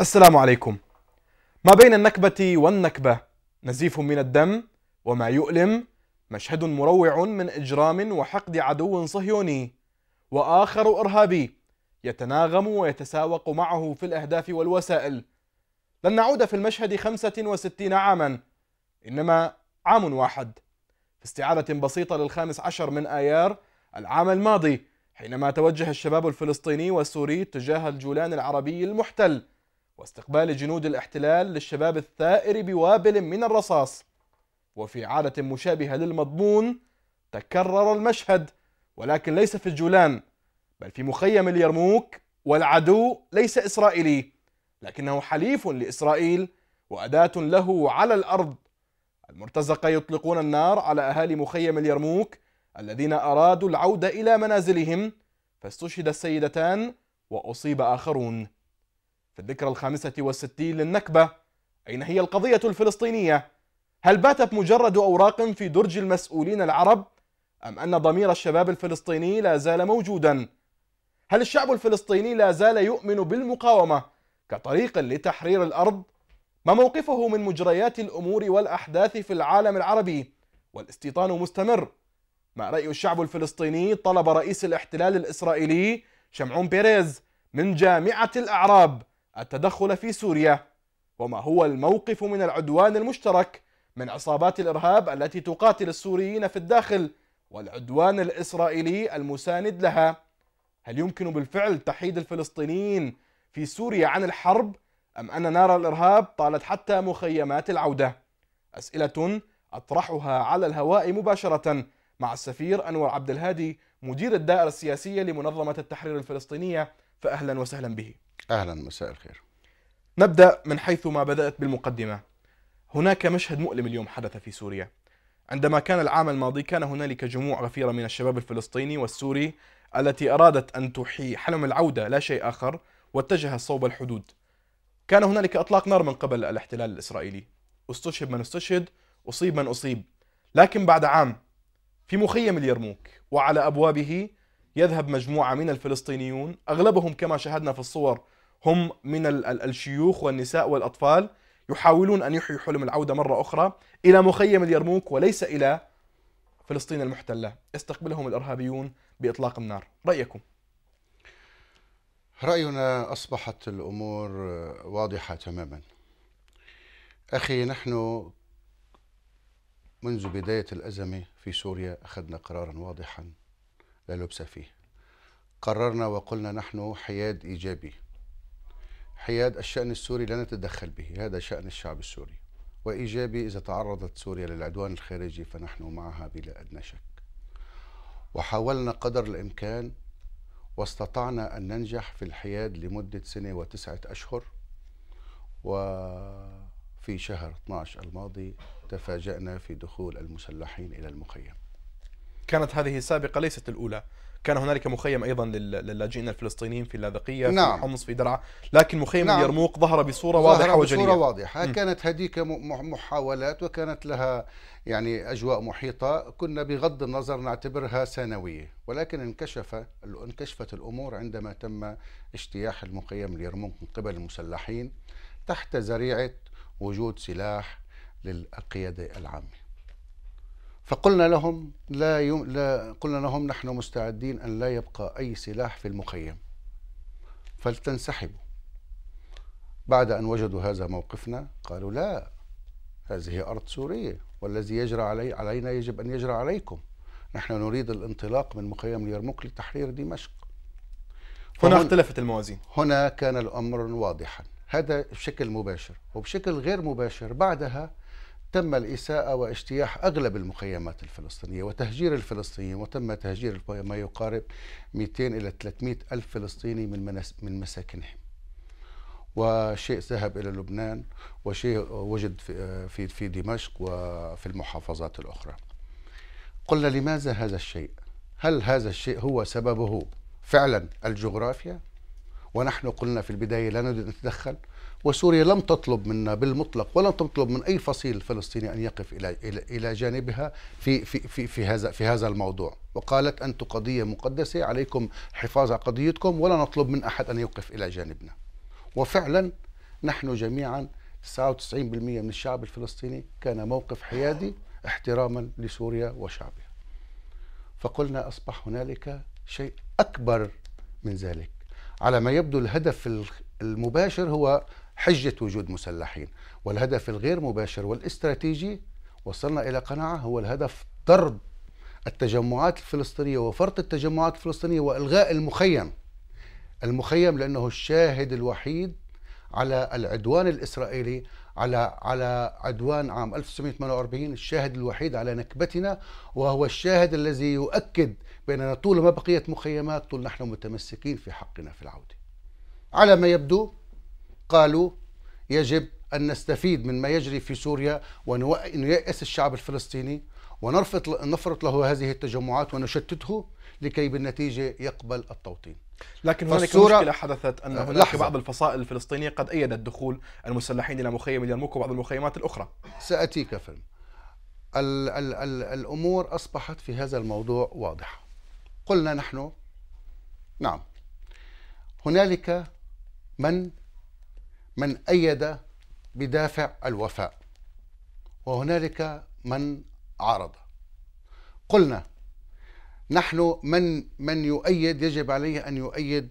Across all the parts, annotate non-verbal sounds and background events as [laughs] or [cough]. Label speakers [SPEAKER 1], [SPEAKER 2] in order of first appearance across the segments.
[SPEAKER 1] السلام عليكم ما بين النكبة والنكبة نزيف من الدم وما يؤلم مشهد مروع من إجرام وحقد عدو صهيوني وآخر إرهابي يتناغم ويتساوق معه في الأهداف والوسائل لن نعود في المشهد 65 عاما إنما عام واحد في استعادة بسيطة للخامس عشر من آيار العام الماضي حينما توجه الشباب الفلسطيني والسوري تجاه الجولان العربي المحتل واستقبال جنود الاحتلال للشباب الثائر بوابل من الرصاص وفي عادة مشابهة للمضمون تكرر المشهد ولكن ليس في الجولان بل في مخيم اليرموك والعدو ليس إسرائيلي لكنه حليف لإسرائيل وأداة له على الأرض المرتزقة يطلقون النار على أهالي مخيم اليرموك الذين أرادوا العودة إلى منازلهم فاستشهد السيدتان وأصيب آخرون في الذكرى الخامسة والستين للنكبة أين هي القضية الفلسطينية؟ هل باتت مجرد أوراق في درج المسؤولين العرب؟ أم أن ضمير الشباب الفلسطيني لا زال موجودا؟ هل الشعب الفلسطيني لا زال يؤمن بالمقاومة كطريق لتحرير الأرض؟ ما موقفه من مجريات الأمور والأحداث في العالم العربي؟ والاستيطان مستمر ما رأي الشعب الفلسطيني طلب رئيس الاحتلال الإسرائيلي شمعون بيريز من جامعة الأعراب التدخل في سوريا وما هو الموقف من العدوان المشترك من عصابات الإرهاب التي تقاتل السوريين في الداخل والعدوان الإسرائيلي المساند لها هل يمكن بالفعل تحييد الفلسطينيين في سوريا عن الحرب أم أن نار الإرهاب طالت حتى مخيمات العودة أسئلة أطرحها على الهواء مباشرة مع السفير أنور عبد الهادي مدير الدائرة السياسية لمنظمة التحرير الفلسطينية فأهلا وسهلا به أهلا مساء الخير نبدأ من حيث ما بدأت بالمقدمة هناك مشهد مؤلم اليوم حدث في سوريا عندما كان العام الماضي كان هنالك جموع غفيرة من الشباب الفلسطيني والسوري التي أرادت أن تحيي حلم العودة لا شيء آخر واتجهت صوب الحدود كان هنالك إطلاق نار من قبل الاحتلال الإسرائيلي استشهد من استشهد أصيب من أصيب لكن بعد عام في مخيم اليرموك وعلى أبوابه يذهب مجموعة من الفلسطينيون أغلبهم كما شاهدنا في الصور هم من الشيوخ والنساء والأطفال يحاولون أن يحيوا حلم العودة مرة أخرى إلى مخيم اليرموك وليس إلى فلسطين المحتلة استقبلهم الإرهابيون بإطلاق النار رأيكم رأينا أصبحت
[SPEAKER 2] الأمور واضحة تماما أخي نحن منذ بداية الأزمة في سوريا أخذنا قرارا واضحا لا لبس فيه قررنا وقلنا نحن حياد إيجابي حياد الشأن السوري لا نتدخل به هذا شأن الشعب السوري وإيجابي إذا تعرضت سوريا للعدوان الخارجي فنحن معها بلا أدنى شك وحاولنا قدر الإمكان واستطعنا أن ننجح في الحياد لمدة سنة وتسعة أشهر وفي شهر 12 الماضي تفاجأنا في
[SPEAKER 1] دخول المسلحين إلى المخيم كانت هذه سابقة ليست الأولى كان هنالك مخيم ايضا للاجئين الفلسطينيين في اللاذقيه نعم. في حمص في درعا لكن مخيم نعم. اليرموك ظهر بصوره واضحه وجليه بصوره واضحه م.
[SPEAKER 2] كانت هذيك محاولات وكانت لها يعني اجواء محيطه كنا بغض النظر نعتبرها ثانويه ولكن انكشف انكشفت الامور عندما تم اجتياح المخيم اليرموك من قبل المسلحين تحت ذريعه وجود سلاح للقياده العامه فقلنا لهم لا, يم... لا قلنا لهم نحن مستعدين أن لا يبقى أي سلاح في المخيم فلتنسحبوا بعد أن وجدوا هذا موقفنا قالوا لا هذه أرض سورية والذي يجرى علي علينا يجب أن يجرى عليكم نحن نريد الانطلاق من مخيم اليرموك لتحرير دمشق هنا اختلفت الموازين هنا كان الأمر واضحا هذا بشكل مباشر وبشكل غير مباشر بعدها تم الإساءة واجتياح أغلب المخيمات الفلسطينية وتهجير الفلسطينيين وتم تهجير ما يقارب 200 إلى 300 ألف فلسطيني من, من مساكنهم وشيء ذهب إلى لبنان وشيء وجد في, في دمشق وفي المحافظات الأخرى قلنا لماذا هذا الشيء؟ هل هذا الشيء هو سببه فعلا الجغرافيا؟ ونحن قلنا في البداية لا نريد أن نتدخل وسوريا لم تطلب منا بالمطلق ولم تطلب من اي فصيل فلسطيني ان يقف الى الى جانبها في في في في هذا في هذا الموضوع وقالت انتم قضيه مقدسه عليكم حفاظ على قضيتكم ولا نطلب من احد ان يوقف الى جانبنا وفعلا نحن جميعا 99% من الشعب الفلسطيني كان موقف حيادي احتراما لسوريا وشعبها فقلنا اصبح هنالك شيء اكبر من ذلك على ما يبدو الهدف المباشر هو حجة وجود مسلحين والهدف الغير مباشر والاستراتيجي وصلنا إلى قناعة هو الهدف ضرب التجمعات الفلسطينية وفرط التجمعات الفلسطينية وإلغاء المخيم المخيم لأنه الشاهد الوحيد على العدوان الإسرائيلي على على عدوان عام 1948 الشاهد الوحيد على نكبتنا وهو الشاهد الذي يؤكد بأننا طول ما بقيت مخيمات طول نحن متمسكين في حقنا في العودة على ما يبدو قالوا يجب أن نستفيد من ما يجري في سوريا ونيأس الشعب الفلسطيني ونرفض نفرط له هذه التجمعات ونشتته
[SPEAKER 1] لكي بالنتيجة يقبل التوطين لكن هناك مشكلة حدثت أن هناك لحظة. بعض الفصائل الفلسطينية قد أيدت دخول المسلحين إلى مخيم اليرموك وبعض المخيمات الأخرى سأتيك فيلم ال ال ال الأمور أصبحت في هذا الموضوع واضحة
[SPEAKER 2] قلنا نحن نعم هنالك من من أيد بدافع الوفاء وهنالك من عارض قلنا نحن من من يؤيد يجب عليه أن يؤيد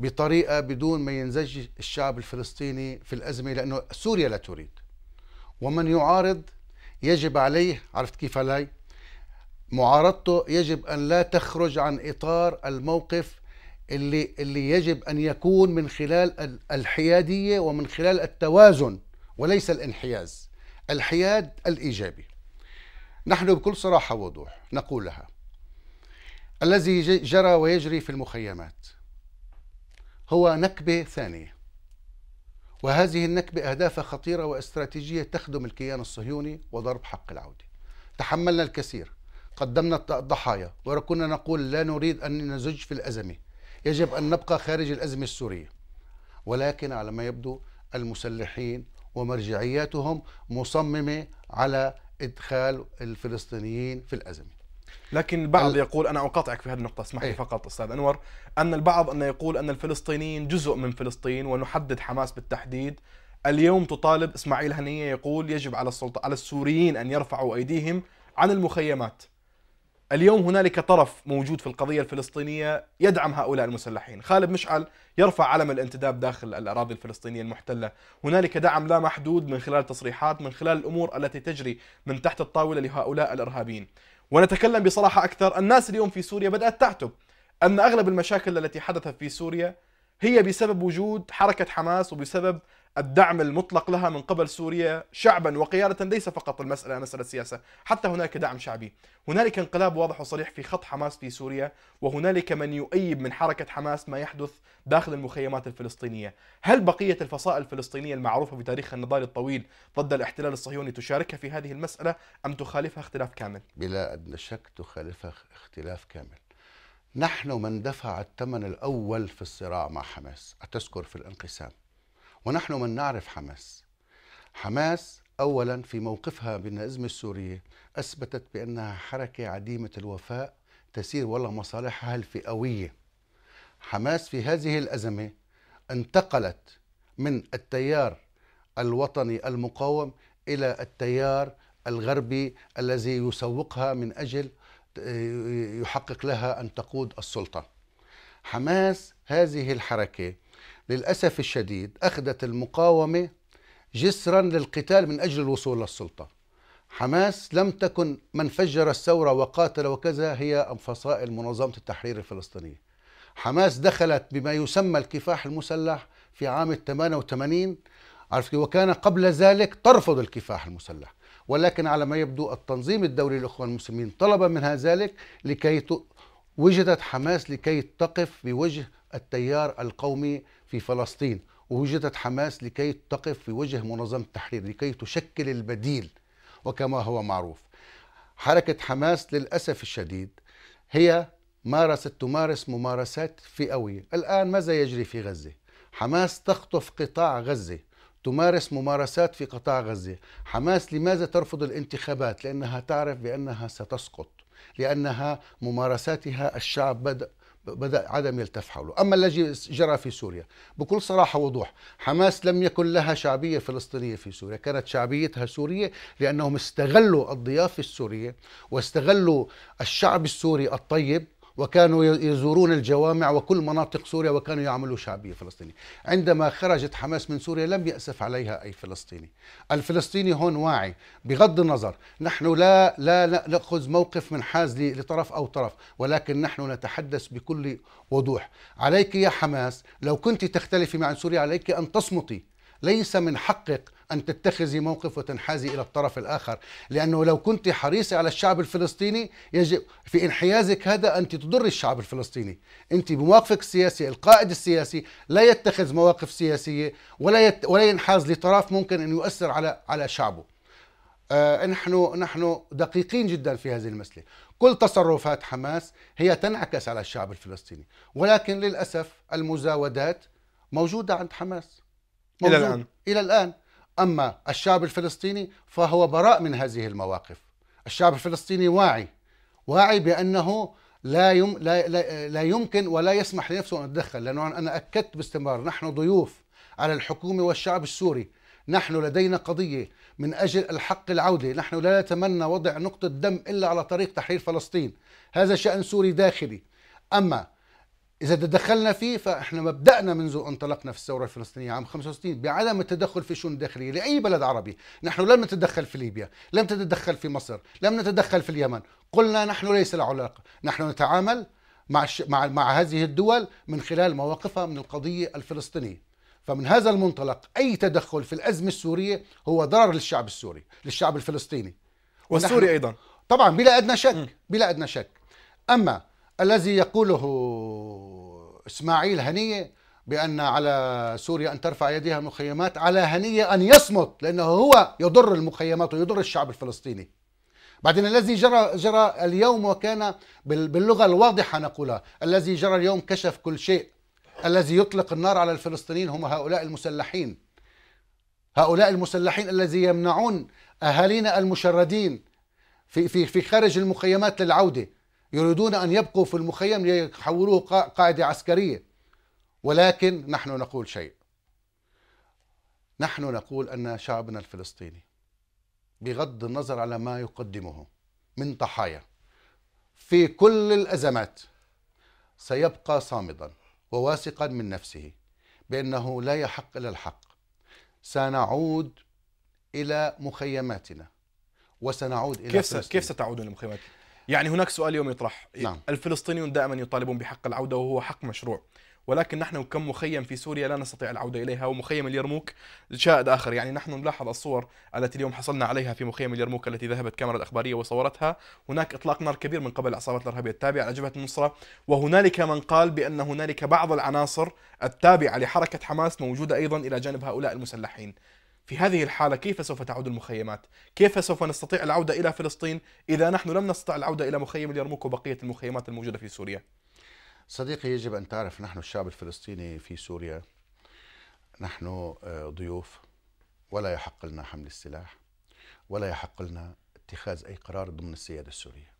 [SPEAKER 2] بطريقة بدون ما ينزج الشعب الفلسطيني في الأزمة لأنه سوريا لا تريد ومن يعارض يجب عليه عرفت كيف علي معارضته يجب أن لا تخرج عن إطار الموقف اللي اللي يجب ان يكون من خلال الحياديه ومن خلال التوازن وليس الانحياز. الحياد الايجابي. نحن بكل صراحه ووضوح نقول لها الذي جرى ويجري في المخيمات هو نكبه ثانيه. وهذه النكبه اهدافها خطيره واستراتيجيه تخدم الكيان الصهيوني وضرب حق العوده. تحملنا الكثير قدمنا الضحايا وكنا نقول لا نريد أن نزج في الأزمة يجب أن نبقى خارج الأزمة السورية ولكن على ما يبدو المسلحين ومرجعياتهم مصممة على
[SPEAKER 1] إدخال الفلسطينيين في الأزمة لكن البعض يقول انا اقاطعك في هذه النقطه اسمح لي إيه؟ فقط استاذ انور ان البعض ان يقول ان الفلسطينيين جزء من فلسطين ونحدد حماس بالتحديد اليوم تطالب اسماعيل هنيه يقول يجب على السلطه على السوريين ان يرفعوا ايديهم عن المخيمات اليوم هنالك طرف موجود في القضية الفلسطينية يدعم هؤلاء المسلحين خالد مشعل يرفع علم الانتداب داخل الأراضي الفلسطينية المحتلة هنالك دعم لا محدود من خلال تصريحات من خلال الأمور التي تجري من تحت الطاولة لهؤلاء الإرهابيين ونتكلم بصراحة أكثر الناس اليوم في سوريا بدأت تعتب أن أغلب المشاكل التي حدثت في سوريا هي بسبب وجود حركة حماس وبسبب الدعم المطلق لها من قبل سوريا شعبا وقيادة ليس فقط المسألة مسألة سياسة حتى هناك دعم شعبي هنالك انقلاب واضح وصريح في خط حماس في سوريا وهنالك من يؤيد من حركة حماس ما يحدث داخل المخيمات الفلسطينية هل بقية الفصائل الفلسطينية المعروفة بتاريخها النضال الطويل ضد الاحتلال الصهيوني تشاركها في هذه المسألة أم تخالفها اختلاف كامل؟
[SPEAKER 2] بلا أدنى شك تخالفها اختلاف كامل نحن من دفع الثمن الأول في الصراع مع حماس أتذكر في الانقسام ونحن من نعرف حماس حماس اولا في موقفها من الازمه السوريه اثبتت بانها حركه عديمه الوفاء تسير ولا مصالحها الفئويه حماس في هذه الازمه انتقلت من التيار الوطني المقاوم الى التيار الغربي الذي يسوقها من اجل آه، يحقق لها ان تقود السلطه. حماس هذه الحركه للأسف الشديد أخذت المقاومة جسرا للقتال من أجل الوصول للسلطة حماس لم تكن من فجر الثورة وقاتل وكذا هي فصائل منظمة التحرير الفلسطينية حماس دخلت بما يسمى الكفاح المسلح في عام 88 عرفت وكان قبل ذلك ترفض الكفاح المسلح ولكن على ما يبدو التنظيم الدولي للإخوان المسلمين طلب منها ذلك لكي وجدت حماس لكي تقف بوجه التيار القومي في فلسطين ووجدت حماس لكي تقف في وجه منظمة التحرير لكي تشكل البديل وكما هو معروف حركة حماس للأسف الشديد هي مارست تمارس ممارسات فئوية الآن ماذا يجري في غزة؟ حماس تخطف قطاع غزة تمارس ممارسات في قطاع غزة حماس لماذا ترفض الانتخابات؟ لأنها تعرف بأنها ستسقط لأنها ممارساتها الشعب بدأ بدأ عدم يلتف حوله أما الذي جرى في سوريا بكل صراحة ووضوح حماس لم يكن لها شعبية فلسطينية في سوريا كانت شعبيتها سورية لأنهم استغلوا الضيافة السورية واستغلوا الشعب السوري الطيب وكانوا يزورون الجوامع وكل مناطق سوريا وكانوا يعملوا شعبية فلسطينية عندما خرجت حماس من سوريا لم يأسف عليها أي فلسطيني الفلسطيني هون واعي بغض النظر نحن لا لا نأخذ موقف من حاز لطرف أو طرف ولكن نحن نتحدث بكل وضوح عليك يا حماس لو كنت تختلفي مع سوريا عليك أن تصمتي ليس من حقك أن تتخذي موقف وتنحازي إلى الطرف الآخر لأنه لو كنت حريصة على الشعب الفلسطيني يجب في انحيازك هذا أنت تضر الشعب الفلسطيني أنت بمواقفك السياسي القائد السياسي لا يتخذ مواقف سياسية ولا, يت ولا ينحاز لطرف ممكن أن يؤثر على, على شعبه آه نحن نحن دقيقين جدا في هذه المسألة كل تصرفات حماس هي تنعكس على الشعب الفلسطيني ولكن للأسف المزاودات موجودة عند حماس موجود إلى الآن إلى الآن أما الشعب الفلسطيني فهو براء من هذه المواقف الشعب الفلسطيني واعي واعي بأنه لا, يم لا, لا, لا يمكن ولا يسمح لنفسه أن يتدخل لأنه أنا أكدت باستمرار نحن ضيوف على الحكومة والشعب السوري نحن لدينا قضية من أجل الحق العودة نحن لا نتمنى وضع نقطة دم إلا على طريق تحرير فلسطين هذا شأن سوري داخلي أما إذا تدخلنا فيه فإحنا مبدأنا منذ انطلقنا في الثورة الفلسطينية عام 65 بعدم التدخل في الشؤون الداخلية لأي بلد عربي، نحن لم نتدخل في ليبيا، لم نتدخل في مصر، لم نتدخل في اليمن، قلنا نحن ليس له علاقة، نحن نتعامل مع الش... مع مع هذه الدول من خلال مواقفها من القضية الفلسطينية. فمن هذا المنطلق أي تدخل في الأزمة السورية هو ضرر للشعب السوري، للشعب الفلسطيني.
[SPEAKER 1] والسوري ونحن... أيضا.
[SPEAKER 2] طبعا بلا أدنى شك، بلا أدنى شك. أما الذي يقوله اسماعيل هنيه بان على سوريا ان ترفع يدها المخيمات على هنيه ان يصمت لانه هو يضر المخيمات ويضر الشعب الفلسطيني. بعدين الذي جرى جرى اليوم وكان باللغه الواضحه نقولها، الذي جرى اليوم كشف كل شيء. الذي يطلق النار على الفلسطينيين هم هؤلاء المسلحين. هؤلاء المسلحين الذي يمنعون اهالينا المشردين في في في خارج المخيمات للعوده. يريدون أن يبقوا في المخيم ليحولوه قاعدة عسكرية ولكن نحن نقول شيء نحن نقول أن شعبنا الفلسطيني بغض النظر على ما يقدمه من ضحايا في كل الأزمات سيبقى صامدا وواثقا من نفسه بأنه لا يحق إلا الحق سنعود إلى مخيماتنا
[SPEAKER 1] وسنعود إلى كيف, فلسطين. كيف ستعودون لمخيماتكم؟ يعني هناك سؤال يوم يطرح نعم. الفلسطينيون دائما يطالبون بحق العودة وهو حق مشروع ولكن نحن كم مخيم في سوريا لا نستطيع العودة إليها ومخيم اليرموك شاهد آخر يعني نحن نلاحظ الصور التي اليوم حصلنا عليها في مخيم اليرموك التي ذهبت كاميرا الأخبارية وصورتها هناك إطلاق نار كبير من قبل العصابات الإرهابية التابعة على جبهة النصرة وهنالك من قال بأن هنالك بعض العناصر التابعة لحركة حماس موجودة أيضا إلى جانب هؤلاء المسلحين في هذه الحالة كيف سوف تعود المخيمات؟ كيف سوف نستطيع العودة إلى فلسطين إذا نحن لم نستطع العودة إلى مخيم اليرموك وبقية المخيمات الموجودة في سوريا؟ صديقي يجب أن تعرف نحن الشعب الفلسطيني في سوريا
[SPEAKER 2] نحن آه، ضيوف ولا يحق لنا حمل السلاح ولا يحق لنا اتخاذ أي قرار ضمن السيادة السورية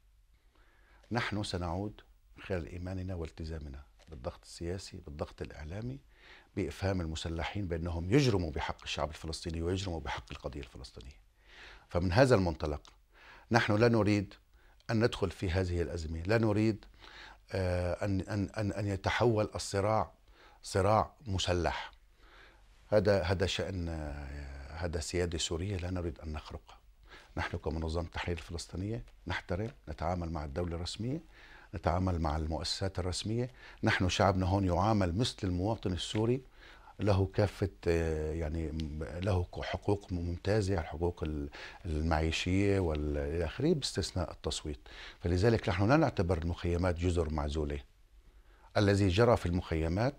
[SPEAKER 2] نحن سنعود خلال إيماننا والتزامنا بالضغط السياسي بالضغط الإعلامي بإفهام المسلحين بأنهم يجرموا بحق الشعب الفلسطيني ويجرموا بحق القضية الفلسطينية فمن هذا المنطلق نحن لا نريد أن ندخل في هذه الأزمة لا نريد آه، أن, أن, أن يتحول الصراع صراع مسلح هذا هذا شأن آه، هذا سيادة سورية لا نريد أن نخرقها نحن كمنظمة التحرير الفلسطينية نحترم نتعامل مع الدولة الرسمية نتعامل مع المؤسسات الرسمية نحن شعبنا هون يعامل مثل المواطن السوري له كافة آه، يعني له حقوق ممتازة الحقوق المعيشية والى اخره باستثناء التصويت فلذلك نحن لا نعتبر المخيمات جزر معزولة الذي جرى في المخيمات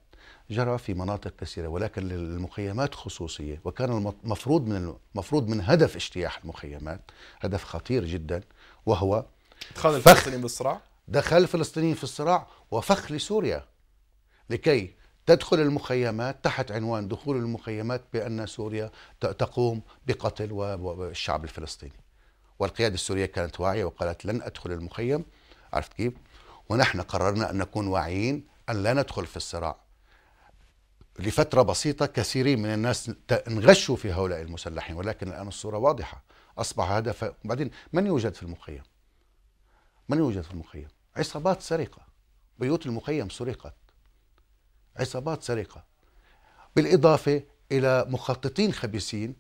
[SPEAKER 2] جرى في مناطق كثيرة ولكن للمخيمات خصوصية وكان المفروض من المفروض من هدف اجتياح المخيمات هدف خطير جدا وهو
[SPEAKER 1] تخاذل الفلسطينيين بالصراع
[SPEAKER 2] دخل الفلسطينيين في الصراع وفخ لسوريا لكي تدخل المخيمات تحت عنوان دخول المخيمات بأن سوريا تقوم بقتل الشعب الفلسطيني والقيادة السورية كانت واعية وقالت لن أدخل المخيم عرفت كيف؟ ونحن قررنا أن نكون واعيين أن لا ندخل في الصراع لفترة بسيطة كثيرين من الناس انغشوا في هؤلاء المسلحين ولكن الآن الصورة واضحة أصبح هدف بعدين من يوجد في المخيم من يوجد في المخيم عصابات سرقة بيوت المخيم سرقت عصابات سرقة بالإضافة إلى مخططين خبيثين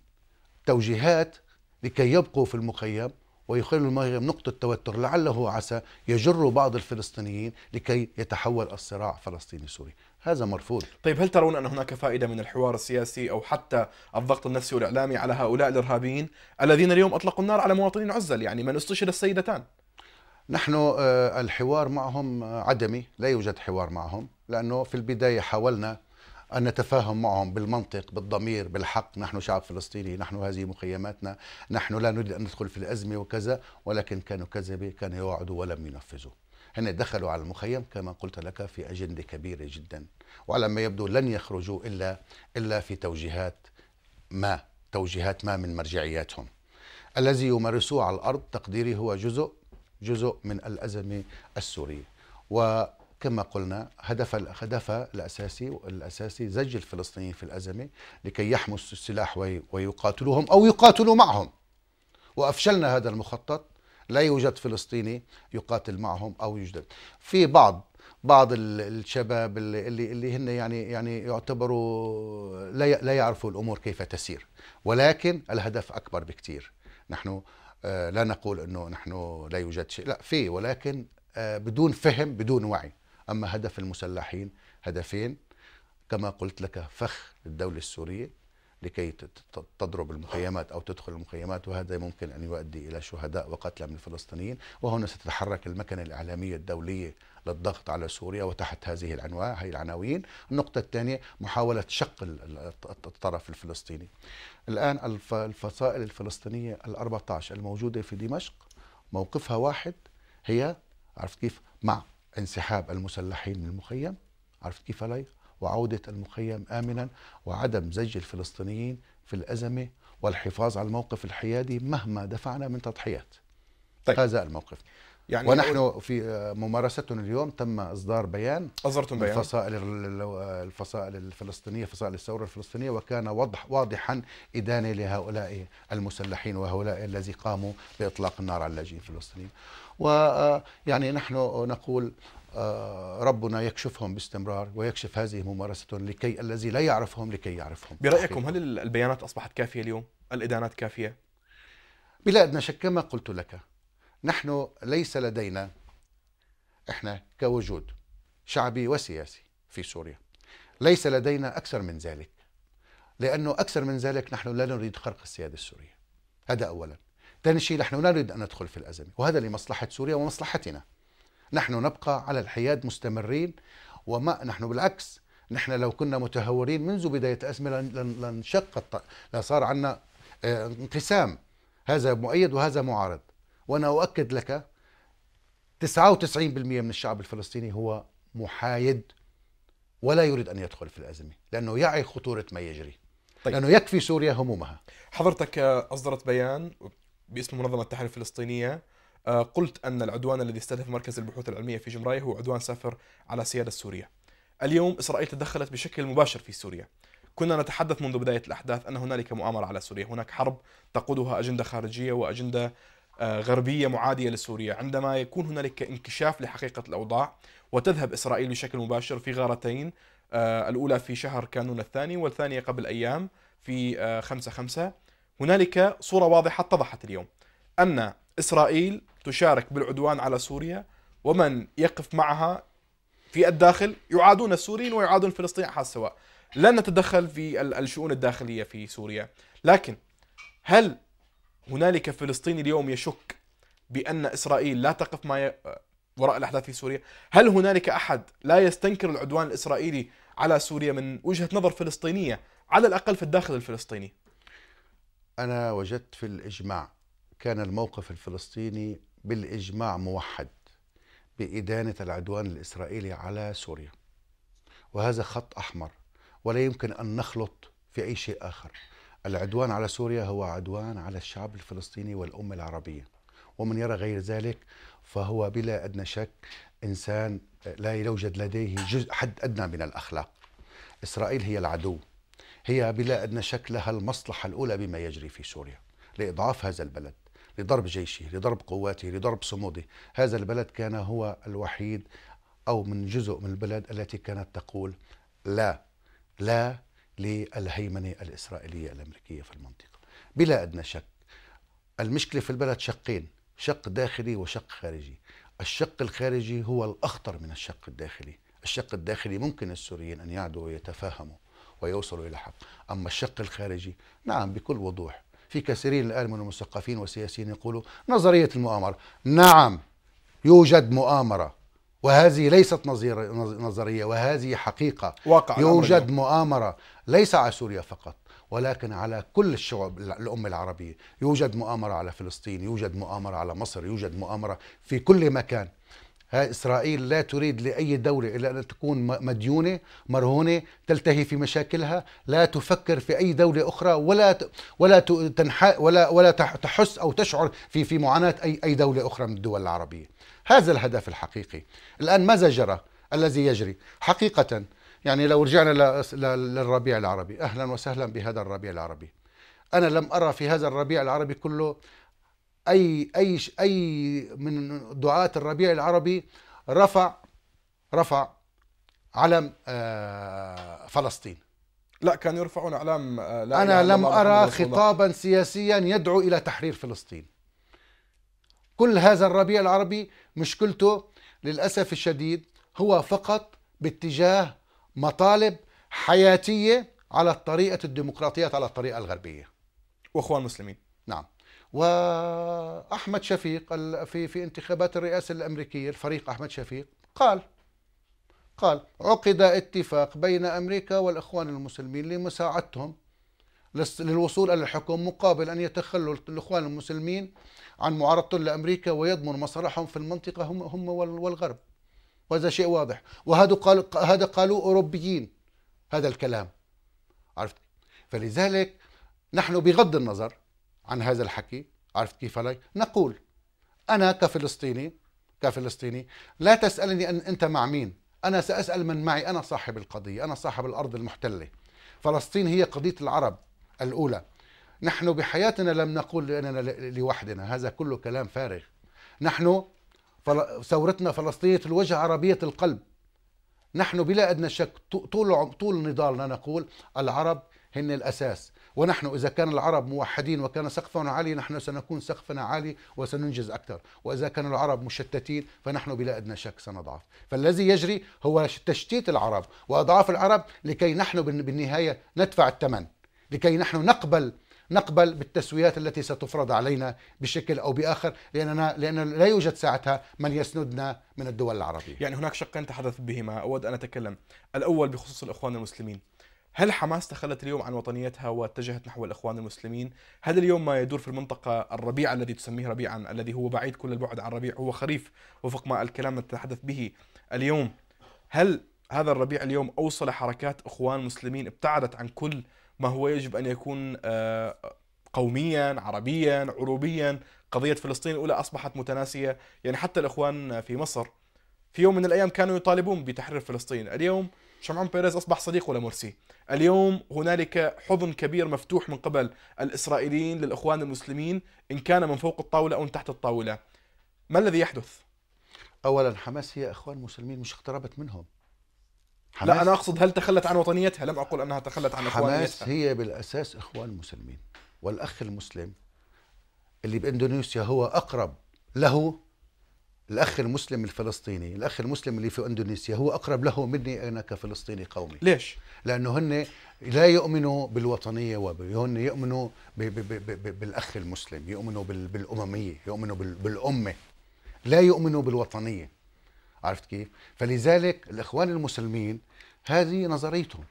[SPEAKER 2] توجيهات لكي يبقوا في المخيم ويخلوا المخيم نقطة توتر لعله عسى يجر بعض الفلسطينيين لكي
[SPEAKER 1] يتحول الصراع فلسطيني سوري هذا مرفوض طيب هل ترون أن هناك فائدة من الحوار السياسي أو حتى الضغط النفسي والإعلامي على هؤلاء الإرهابيين الذين اليوم أطلقوا النار على مواطنين عزل يعني من استشهد السيدتان نحن آه، الحوار معهم آه، عدمي
[SPEAKER 2] لا يوجد حوار معهم لأنه في البداية حاولنا أن نتفاهم معهم بالمنطق بالضمير بالحق نحن شعب فلسطيني نحن هذه مخيماتنا نحن لا نريد أن ندخل في الأزمة وكذا ولكن كانوا كذبة كانوا يوعدوا ولم ينفذوا هن دخلوا على المخيم كما قلت لك في أجندة كبيرة جدا وعلى ما يبدو لن يخرجوا إلا إلا في توجيهات ما توجيهات ما من مرجعياتهم الذي يمارسوه على الأرض تقديري هو جزء جزء من الأزمة السورية وكما قلنا هدف هدفها الاساسي الاساسي زج الفلسطينيين في الازمه لكي يحموا السلاح ويقاتلوهم او يقاتلوا معهم. وافشلنا هذا المخطط لا يوجد فلسطيني يقاتل معهم او يوجد في بعض بعض الشباب اللي اللي هن يعني يعني يعتبروا لا لا يعرفوا الامور كيف تسير ولكن الهدف اكبر بكثير نحن آه، لا نقول انه نحن لا يوجد شيء لا في ولكن آه، بدون فهم بدون وعي اما هدف المسلحين هدفين كما قلت لك فخ الدوله السوريه لكي تضرب المخيمات او تدخل المخيمات وهذا ممكن ان يؤدي الى شهداء وقتلى من الفلسطينيين وهنا ستتحرك المكنه الاعلاميه الدوليه للضغط على سوريا وتحت هذه العنوان هي العناوين النقطة الثانية محاولة شق الطرف الفلسطيني الآن الفصائل الفلسطينية الفلسطينية ال14 الموجودة في دمشق موقفها واحد هي عرفت كيف مع انسحاب المسلحين من المخيم عرفت كيف علي وعودة المخيم آمنا وعدم زج الفلسطينيين في الأزمة والحفاظ على الموقف الحيادي مهما دفعنا من تضحيات طيب. هذا الموقف يعني ونحن في ممارستنا اليوم تم اصدار بيان اصدرتم بيان الفصائل الفصائل الفلسطينيه فصائل الثوره الفلسطينيه وكان واضح واضحا ادانه لهؤلاء المسلحين وهؤلاء الذي قاموا باطلاق النار على اللاجئين الفلسطينيين ويعني آه، نحن نقول آه، ربنا يكشفهم باستمرار ويكشف هذه ممارستهم لكي الذي لا يعرفهم لكي يعرفهم برايكم هل البيانات اصبحت كافيه اليوم الادانات كافيه بلا ادنى شك كما قلت لك نحن ليس لدينا احنا كوجود شعبي وسياسي في سوريا ليس لدينا اكثر من ذلك لانه اكثر من ذلك نحن لا نريد خرق السياده السوريه هذا اولا ثاني شيء نحن لا نريد ان ندخل في الازمه وهذا لمصلحه سوريا ومصلحتنا نحن نبقى على الحياد مستمرين وما نحن بالعكس نحن لو كنا متهورين منذ بدايه الازمه لانشق لن لصار عندنا آه، انقسام هذا مؤيد وهذا معارض وأنا أؤكد لك 99% من الشعب الفلسطيني هو محايد ولا يريد أن يدخل في الأزمة لأنه يعي خطورة ما يجري
[SPEAKER 1] طيب. لأنه يكفي سوريا همومها حضرتك أصدرت بيان باسم منظمة التحرير الفلسطينية آه، قلت أن العدوان الذي استهدف مركز البحوث العلمية في جمراية هو عدوان سافر على سيادة سوريا اليوم إسرائيل تدخلت بشكل مباشر في سوريا كنا نتحدث منذ بداية الأحداث أن هنالك مؤامرة على سوريا هناك حرب تقودها أجندة خارجية وأجندة آه، غربيه معاديه لسوريا عندما يكون هنالك انكشاف لحقيقه الاوضاع وتذهب اسرائيل بشكل مباشر في غارتين آه، الاولى في شهر كانون الثاني والثانيه قبل ايام في 5 آه، 5 هنالك صوره واضحه اتضحت اليوم ان اسرائيل تشارك بالعدوان على سوريا ومن يقف معها في الداخل يعادون السوريين ويعادون فلسطين على السواء لن نتدخل في الشؤون الداخليه في سوريا لكن هل هنالك فلسطيني اليوم يشك بأن إسرائيل لا تقف ما آه، وراء الأحداث في سوريا هل هنالك أحد لا يستنكر العدوان الإسرائيلي على سوريا من وجهة نظر فلسطينية على الأقل في الداخل الفلسطيني
[SPEAKER 2] أنا وجدت في الإجماع كان الموقف الفلسطيني بالإجماع موحد بإدانة العدوان الإسرائيلي على سوريا وهذا خط أحمر ولا يمكن أن نخلط في أي شيء آخر العدوان على سوريا هو عدوان على الشعب الفلسطيني والأمة العربية ومن يرى غير ذلك فهو بلا أدنى شك إنسان لا يوجد لديه جزء حد أدنى من الأخلاق إسرائيل هي العدو هي بلا أدنى شك لها المصلحة الأولى بما يجري في سوريا لإضعاف هذا البلد لضرب جيشه لضرب قواته لضرب صموده هذا البلد كان هو الوحيد أو من جزء من البلد التي كانت تقول لا لا للهيمنة الإسرائيلية الأمريكية في المنطقة بلا أدنى شك المشكلة في البلد شقين شق داخلي وشق خارجي الشق الخارجي هو الأخطر من الشق الداخلي الشق الداخلي ممكن السوريين أن يعدوا ويتفاهموا ويوصلوا إلى حق أما الشق الخارجي نعم بكل وضوح في كثيرين الآن من المثقفين والسياسيين يقولوا نظرية المؤامرة نعم يوجد مؤامرة وهذه ليست نظرية وهذه حقيقة واقع يوجد مؤامرة ليس على سوريا فقط ولكن على كل الشعوب الأمة العربية يوجد مؤامرة على فلسطين يوجد مؤامرة على مصر يوجد مؤامرة في كل مكان إسرائيل لا تريد لأي دولة إلا أن تكون مديونة مرهونة تلتهي في مشاكلها لا تفكر في أي دولة أخرى ولا ولا ولا ولا تحس أو تشعر في في معاناة أي أي دولة أخرى من الدول العربية هذا الهدف الحقيقي الآن ماذا جرى الذي يجري حقيقة يعني لو رجعنا للربيع العربي أهلا وسهلا بهذا الربيع العربي أنا لم أرى في هذا الربيع العربي كله أي أي أي من دعاة الربيع العربي رفع رفع
[SPEAKER 1] علم آه، فلسطين لا كان يرفعون اعلام آه، لا انا لم ارى خطابا
[SPEAKER 2] سياسيا يدعو الى تحرير فلسطين كل هذا الربيع العربي مشكلته للأسف الشديد هو فقط باتجاه مطالب حياتية على الطريقة الديمقراطية على الطريقة الغربية وإخوان مسلمين نعم وأحمد شفيق في في انتخابات الرئاسة الأمريكية الفريق أحمد شفيق قال قال عقد اتفاق بين أمريكا والإخوان المسلمين لمساعدتهم للوصول إلى الحكم مقابل أن يتخلوا الإخوان المسلمين عن معارضتهم لأمريكا ويضمن مصالحهم في المنطقة هم, هم والغرب وهذا شيء واضح وهذا قال هذا قالوا أوروبيين هذا الكلام عرفت فلذلك نحن بغض النظر عن هذا الحكي عرفت كيف علي نقول أنا كفلسطيني كفلسطيني لا تسألني أن أنت مع مين أنا سأسأل من معي أنا صاحب القضية أنا صاحب الأرض المحتلة فلسطين هي قضية العرب الأولى نحن بحياتنا لم نقول لأننا لوحدنا هذا كله كلام فارغ نحن ثورتنا فلسطينية الوجه عربية القلب نحن بلا أدنى شك طول طول نضالنا نقول العرب هن الأساس ونحن إذا كان العرب موحدين وكان سقفنا عالي نحن سنكون سقفنا عالي وسننجز أكثر وإذا كان العرب مشتتين فنحن بلا أدنى شك سنضعف فالذي يجري هو تشتيت العرب وأضعاف العرب لكي نحن بالنهاية ندفع الثمن لكي نحن نقبل نقبل بالتسويات التي ستفرض علينا بشكل او باخر
[SPEAKER 1] لاننا لان لا يوجد ساعتها من يسندنا من الدول العربيه. يعني هناك شقين تحدثت بهما، اود ان اتكلم، الاول بخصوص الاخوان المسلمين. هل حماس تخلت اليوم عن وطنيتها واتجهت نحو الاخوان المسلمين؟ هل اليوم ما يدور في المنطقه الربيع الذي تسميه ربيعا الذي هو بعيد كل البعد عن الربيع هو خريف وفق ما الكلام نتحدث به اليوم هل هذا الربيع اليوم اوصل حركات اخوان مسلمين ابتعدت عن كل ما هو يجب أن يكون آه، قوميا عربيا عروبيا قضية فلسطين الأولى أصبحت متناسية يعني حتى الإخوان في مصر في يوم من الأيام كانوا يطالبون بتحرير فلسطين اليوم شمعون بيريز أصبح صديقه لمرسي اليوم هنالك حضن كبير مفتوح من قبل الإسرائيليين للإخوان المسلمين إن كان من فوق الطاولة أو من تحت الطاولة ما الذي يحدث؟ أولا حماس هي إخوان مسلمين مش اقتربت منهم لا انا اقصد هل تخلت عن وطنيتها لم اقل انها تخلت عن حماس هي
[SPEAKER 2] بالاساس اخوان مسلمين والاخ المسلم اللي باندونيسيا هو اقرب له الاخ المسلم الفلسطيني الاخ المسلم اللي في اندونيسيا هو اقرب له مني انا كفلسطيني قومي ليش لانه هن لا يؤمنوا بالوطنيه وهن يؤمنوا بـ بـ بـ بالاخ المسلم يؤمنوا بالامميه يؤمنوا بالامه لا يؤمنوا بالوطنيه عرفت كيف فلذلك الاخوان المسلمين هذه نظريتهم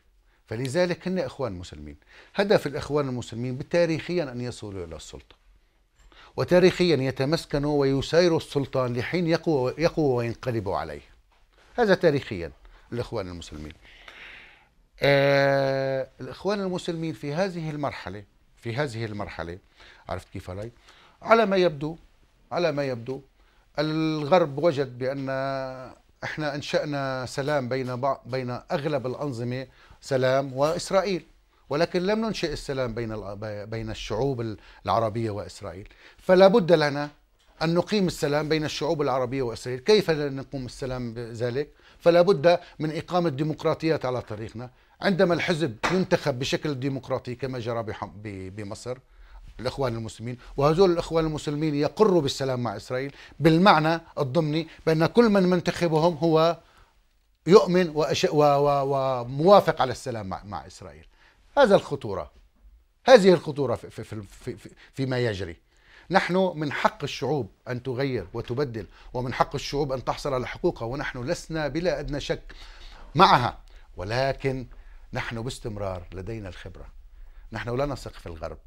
[SPEAKER 2] فلذلك هن اخوان مسلمين هدف الاخوان المسلمين تاريخيا ان يصلوا الى السلطه وتاريخيا يتمسكنوا ويسيروا السلطان لحين يقوى, يقوى وينقلبوا عليه هذا تاريخيا الاخوان المسلمين آه الاخوان المسلمين في هذه المرحله في هذه المرحله عرفت كيف علي على ما يبدو على ما يبدو الغرب وجد بأن احنا انشأنا سلام بين بعض بين أغلب الأنظمة سلام وإسرائيل ولكن لم ننشئ السلام بين بين الشعوب العربية وإسرائيل فلا بد لنا أن نقيم السلام بين الشعوب العربية وإسرائيل كيف نقوم السلام بذلك؟ فلا بد من إقامة ديمقراطيات على طريقنا عندما الحزب ينتخب بشكل ديمقراطي كما جرى بمصر الإخوان المسلمين وهذول الإخوان المسلمين يقروا بالسلام مع إسرائيل بالمعنى الضمني بأن كل من منتخبهم هو يؤمن وموافق على السلام مع, مع إسرائيل هذا الخطورة هذه الخطورة في في في في فيما يجري نحن من حق الشعوب أن تغير وتبدل ومن حق الشعوب أن تحصل على حقوقها ونحن لسنا بلا أدنى شك معها ولكن نحن باستمرار لدينا الخبرة نحن لا نثق في الغرب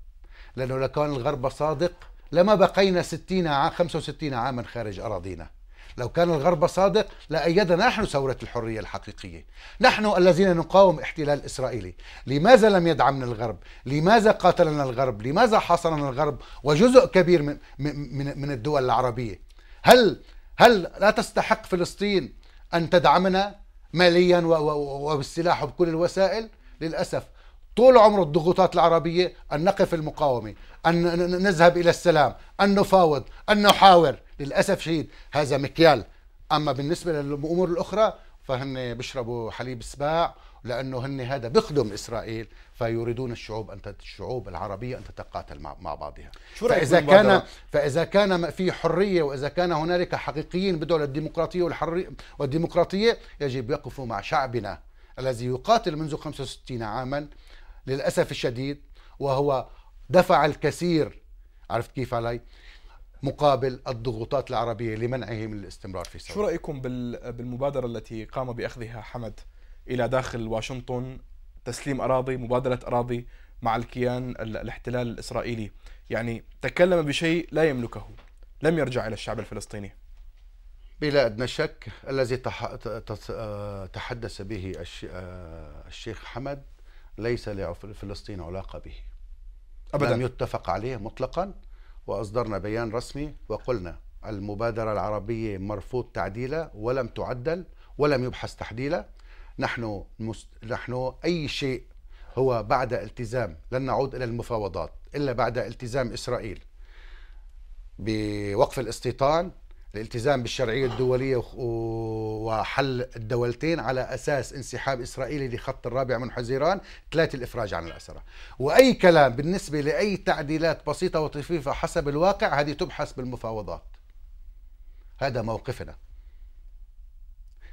[SPEAKER 2] لأنه لو كان الغرب صادق لما بقينا 60 عام 65 عاما خارج أراضينا لو كان الغرب صادق لأيدنا نحن ثورة الحرية الحقيقية نحن الذين نقاوم احتلال إسرائيلي لماذا لم يدعمنا الغرب لماذا قاتلنا الغرب لماذا حاصرنا الغرب وجزء كبير من, من, من الدول العربية هل هل لا تستحق فلسطين أن تدعمنا ماليا وبالسلاح وبكل الوسائل للأسف طول عمر الضغوطات العربية أن نقف المقاومة أن نذهب إلى السلام أن نفاوض أن نحاور للأسف شديد هذا مكيال أما بالنسبة للأمور الأخرى فهن بيشربوا حليب سباع لأنه هن هذا بيخدم إسرائيل فيريدون الشعوب أن الشعوب العربية أن تتقاتل مع بعضها شو فإذا كان فإذا كان في حرية وإذا كان هنالك حقيقيين بدول الديمقراطية والحرية والديمقراطية يجب يقفوا مع شعبنا الذي يقاتل منذ 65 عاما للأسف الشديد وهو دفع الكثير عرفت كيف علي مقابل
[SPEAKER 1] الضغوطات العربية لمنعه من الاستمرار في سوريا شو رأيكم بالمبادرة التي قام بأخذها حمد إلى داخل واشنطن تسليم أراضي مبادلة أراضي مع الكيان الاحتلال الإسرائيلي يعني تكلم بشيء لا يملكه لم يرجع إلى الشعب الفلسطيني بلا أدنى شك الذي
[SPEAKER 2] تحدث به الشيخ حمد ليس لفلسطين علاقة به أبدا لم يتفق عليه مطلقا وأصدرنا بيان رسمي وقلنا المبادرة العربية مرفوض تعديلها ولم تعدل ولم يبحث تحديلها نحن مست... نحن أي شيء هو بعد التزام لن نعود إلى المفاوضات إلا بعد التزام إسرائيل بوقف الاستيطان الالتزام بالشرعية الدولية وحل الدولتين على أساس انسحاب إسرائيلي لخط الرابع من حزيران ثلاثة الإفراج عن الأسرة وأي كلام بالنسبة لأي تعديلات بسيطة وطفيفة حسب الواقع هذه تبحث بالمفاوضات هذا موقفنا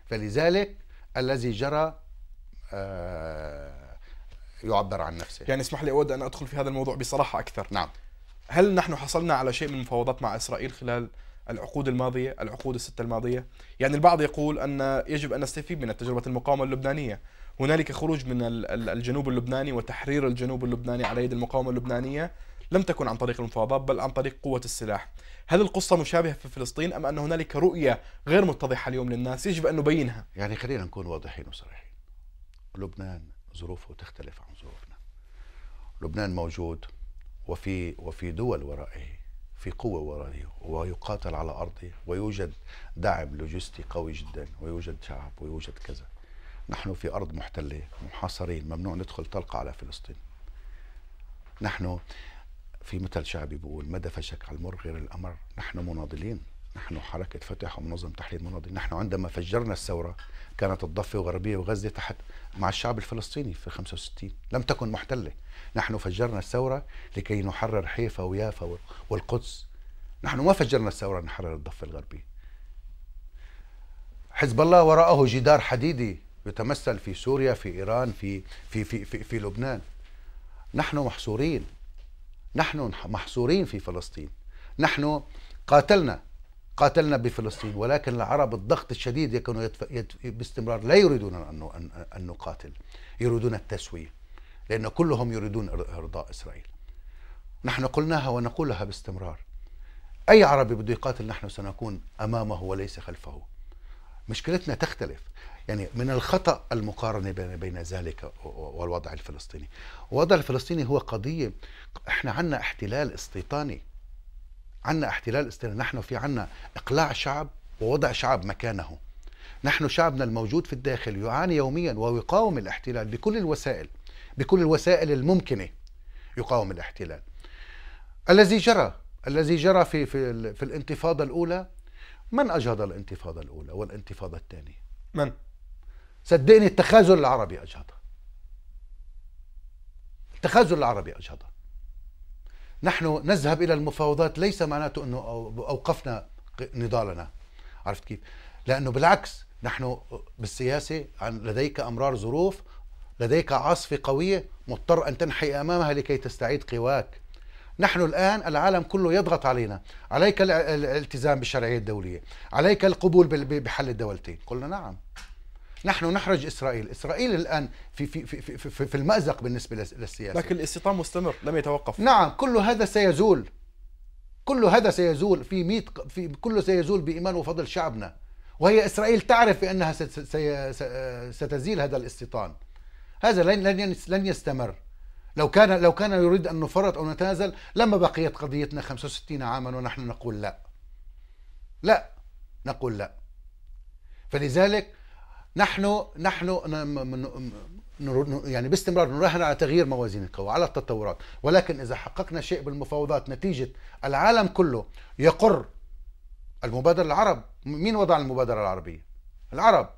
[SPEAKER 2] فلذلك
[SPEAKER 1] الذي جرى آه، يعبر عن نفسه يعني اسمح لي أود أن أدخل في هذا الموضوع بصراحة أكثر نعم هل نحن حصلنا على شيء من المفاوضات مع إسرائيل خلال العقود الماضية العقود الستة الماضية يعني البعض يقول أن يجب أن نستفيد من تجربة المقاومة اللبنانية هنالك خروج من الجنوب اللبناني وتحرير الجنوب اللبناني على يد المقاومة اللبنانية لم تكن عن طريق المفاوضات بل عن طريق قوة السلاح هل القصة مشابهة في فلسطين أم أن هنالك رؤية غير متضحة اليوم للناس يجب أن نبينها يعني خلينا نكون
[SPEAKER 2] واضحين وصريحين لبنان ظروفه تختلف عن ظروفنا لبنان موجود وفي وفي دول ورائه في قوة ورانية ويقاتل على أرضه ويوجد دعم لوجستي قوي جدا ويوجد شعب ويوجد كذا نحن في أرض محتلة محاصرين ممنوع ندخل طلقة على فلسطين نحن في مثل شعبي بيقول ما دفشك على المر غير الأمر نحن مناضلين نحن حركة فتح ومنظمة تحرير مناضل نحن عندما فجرنا الثورة كانت الضفة الغربية وغزة تحت مع الشعب الفلسطيني في 65 لم تكن محتلة نحن فجرنا الثورة لكي نحرر حيفا ويافا والقدس نحن ما فجرنا الثورة نحرر الضفة الغربية حزب الله وراءه جدار حديدي يتمثل في سوريا في إيران في, في, في, في, في لبنان نحن محصورين نحن محصورين في فلسطين نحن قاتلنا قاتلنا بفلسطين ولكن العرب الضغط الشديد يكون يدف... يدف... باستمرار لا يريدون أن... أن... أن نقاتل يريدون التسوية لأن كلهم يريدون إرضاء إسرائيل نحن قلناها ونقولها باستمرار أي عربي بده يقاتل نحن سنكون أمامه وليس خلفه مشكلتنا تختلف يعني من الخطأ المقارنة بين, بين ذلك والوضع الفلسطيني الوضع الفلسطيني هو قضية احنا عنا احتلال استيطاني عنا احتلال استيلاني نحن في عنا إقلاع شعب ووضع شعب مكانه نحن شعبنا الموجود في الداخل يعاني يوميا ويقاوم الاحتلال بكل الوسائل بكل الوسائل الممكنة يقاوم الاحتلال الذي جرى الذي جرى في في, في الانتفاضة الأولى من أجهض الانتفاضة الأولى والانتفاضة الثانية؟ من؟ صدقني التخاذل العربي أجهضها التخاذل العربي أجهضها نحن نذهب الى المفاوضات ليس معناته انه اوقفنا نضالنا عرفت كيف لانه بالعكس نحن بالسياسه لديك امرار ظروف لديك عاصفه قويه مضطر ان تنحي امامها لكي تستعيد قواك نحن الآن العالم كله يضغط علينا عليك الالتزام بالشرعية الدولية عليك القبول بحل الدولتين قلنا نعم نحن نحرج اسرائيل، اسرائيل الان في في في في, في, في المازق بالنسبه للسياسه لكن
[SPEAKER 1] الاستيطان مستمر لم يتوقف
[SPEAKER 2] نعم كل هذا سيزول كل هذا سيزول في ميت في كله سيزول بايمان وفضل شعبنا وهي اسرائيل تعرف بانها ستزيل هذا الاستيطان هذا لن لن يستمر لو كان لو كان يريد ان نفرط او نتنازل لما بقيت قضيتنا 65 عاما ونحن نقول لا لا نقول لا فلذلك نحن نحن يعني باستمرار نراهن على تغيير موازين القوى على التطورات ولكن إذا حققنا شيء بالمفاوضات نتيجة العالم كله يقر المبادرة العرب مين وضع المبادرة العربية العرب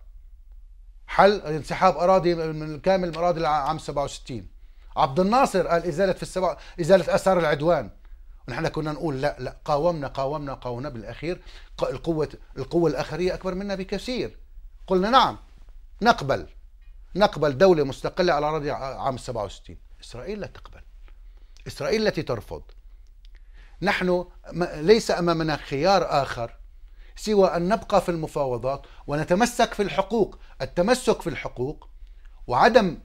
[SPEAKER 2] حل انسحاب أراضي من الكامل من أراضي عام 67 عبد الناصر قال إزالة في السبع إزالة أثار العدوان ونحن كنا نقول لا لا قاومنا قاومنا قاومنا بالأخير القوة القوة الأخرية أكبر منا بكثير قلنا نعم نقبل نقبل دولة مستقلة على أراضي عام 67 إسرائيل لا تقبل إسرائيل التي ترفض نحن ليس أمامنا خيار آخر سوى أن نبقى في المفاوضات ونتمسك في الحقوق التمسك في الحقوق وعدم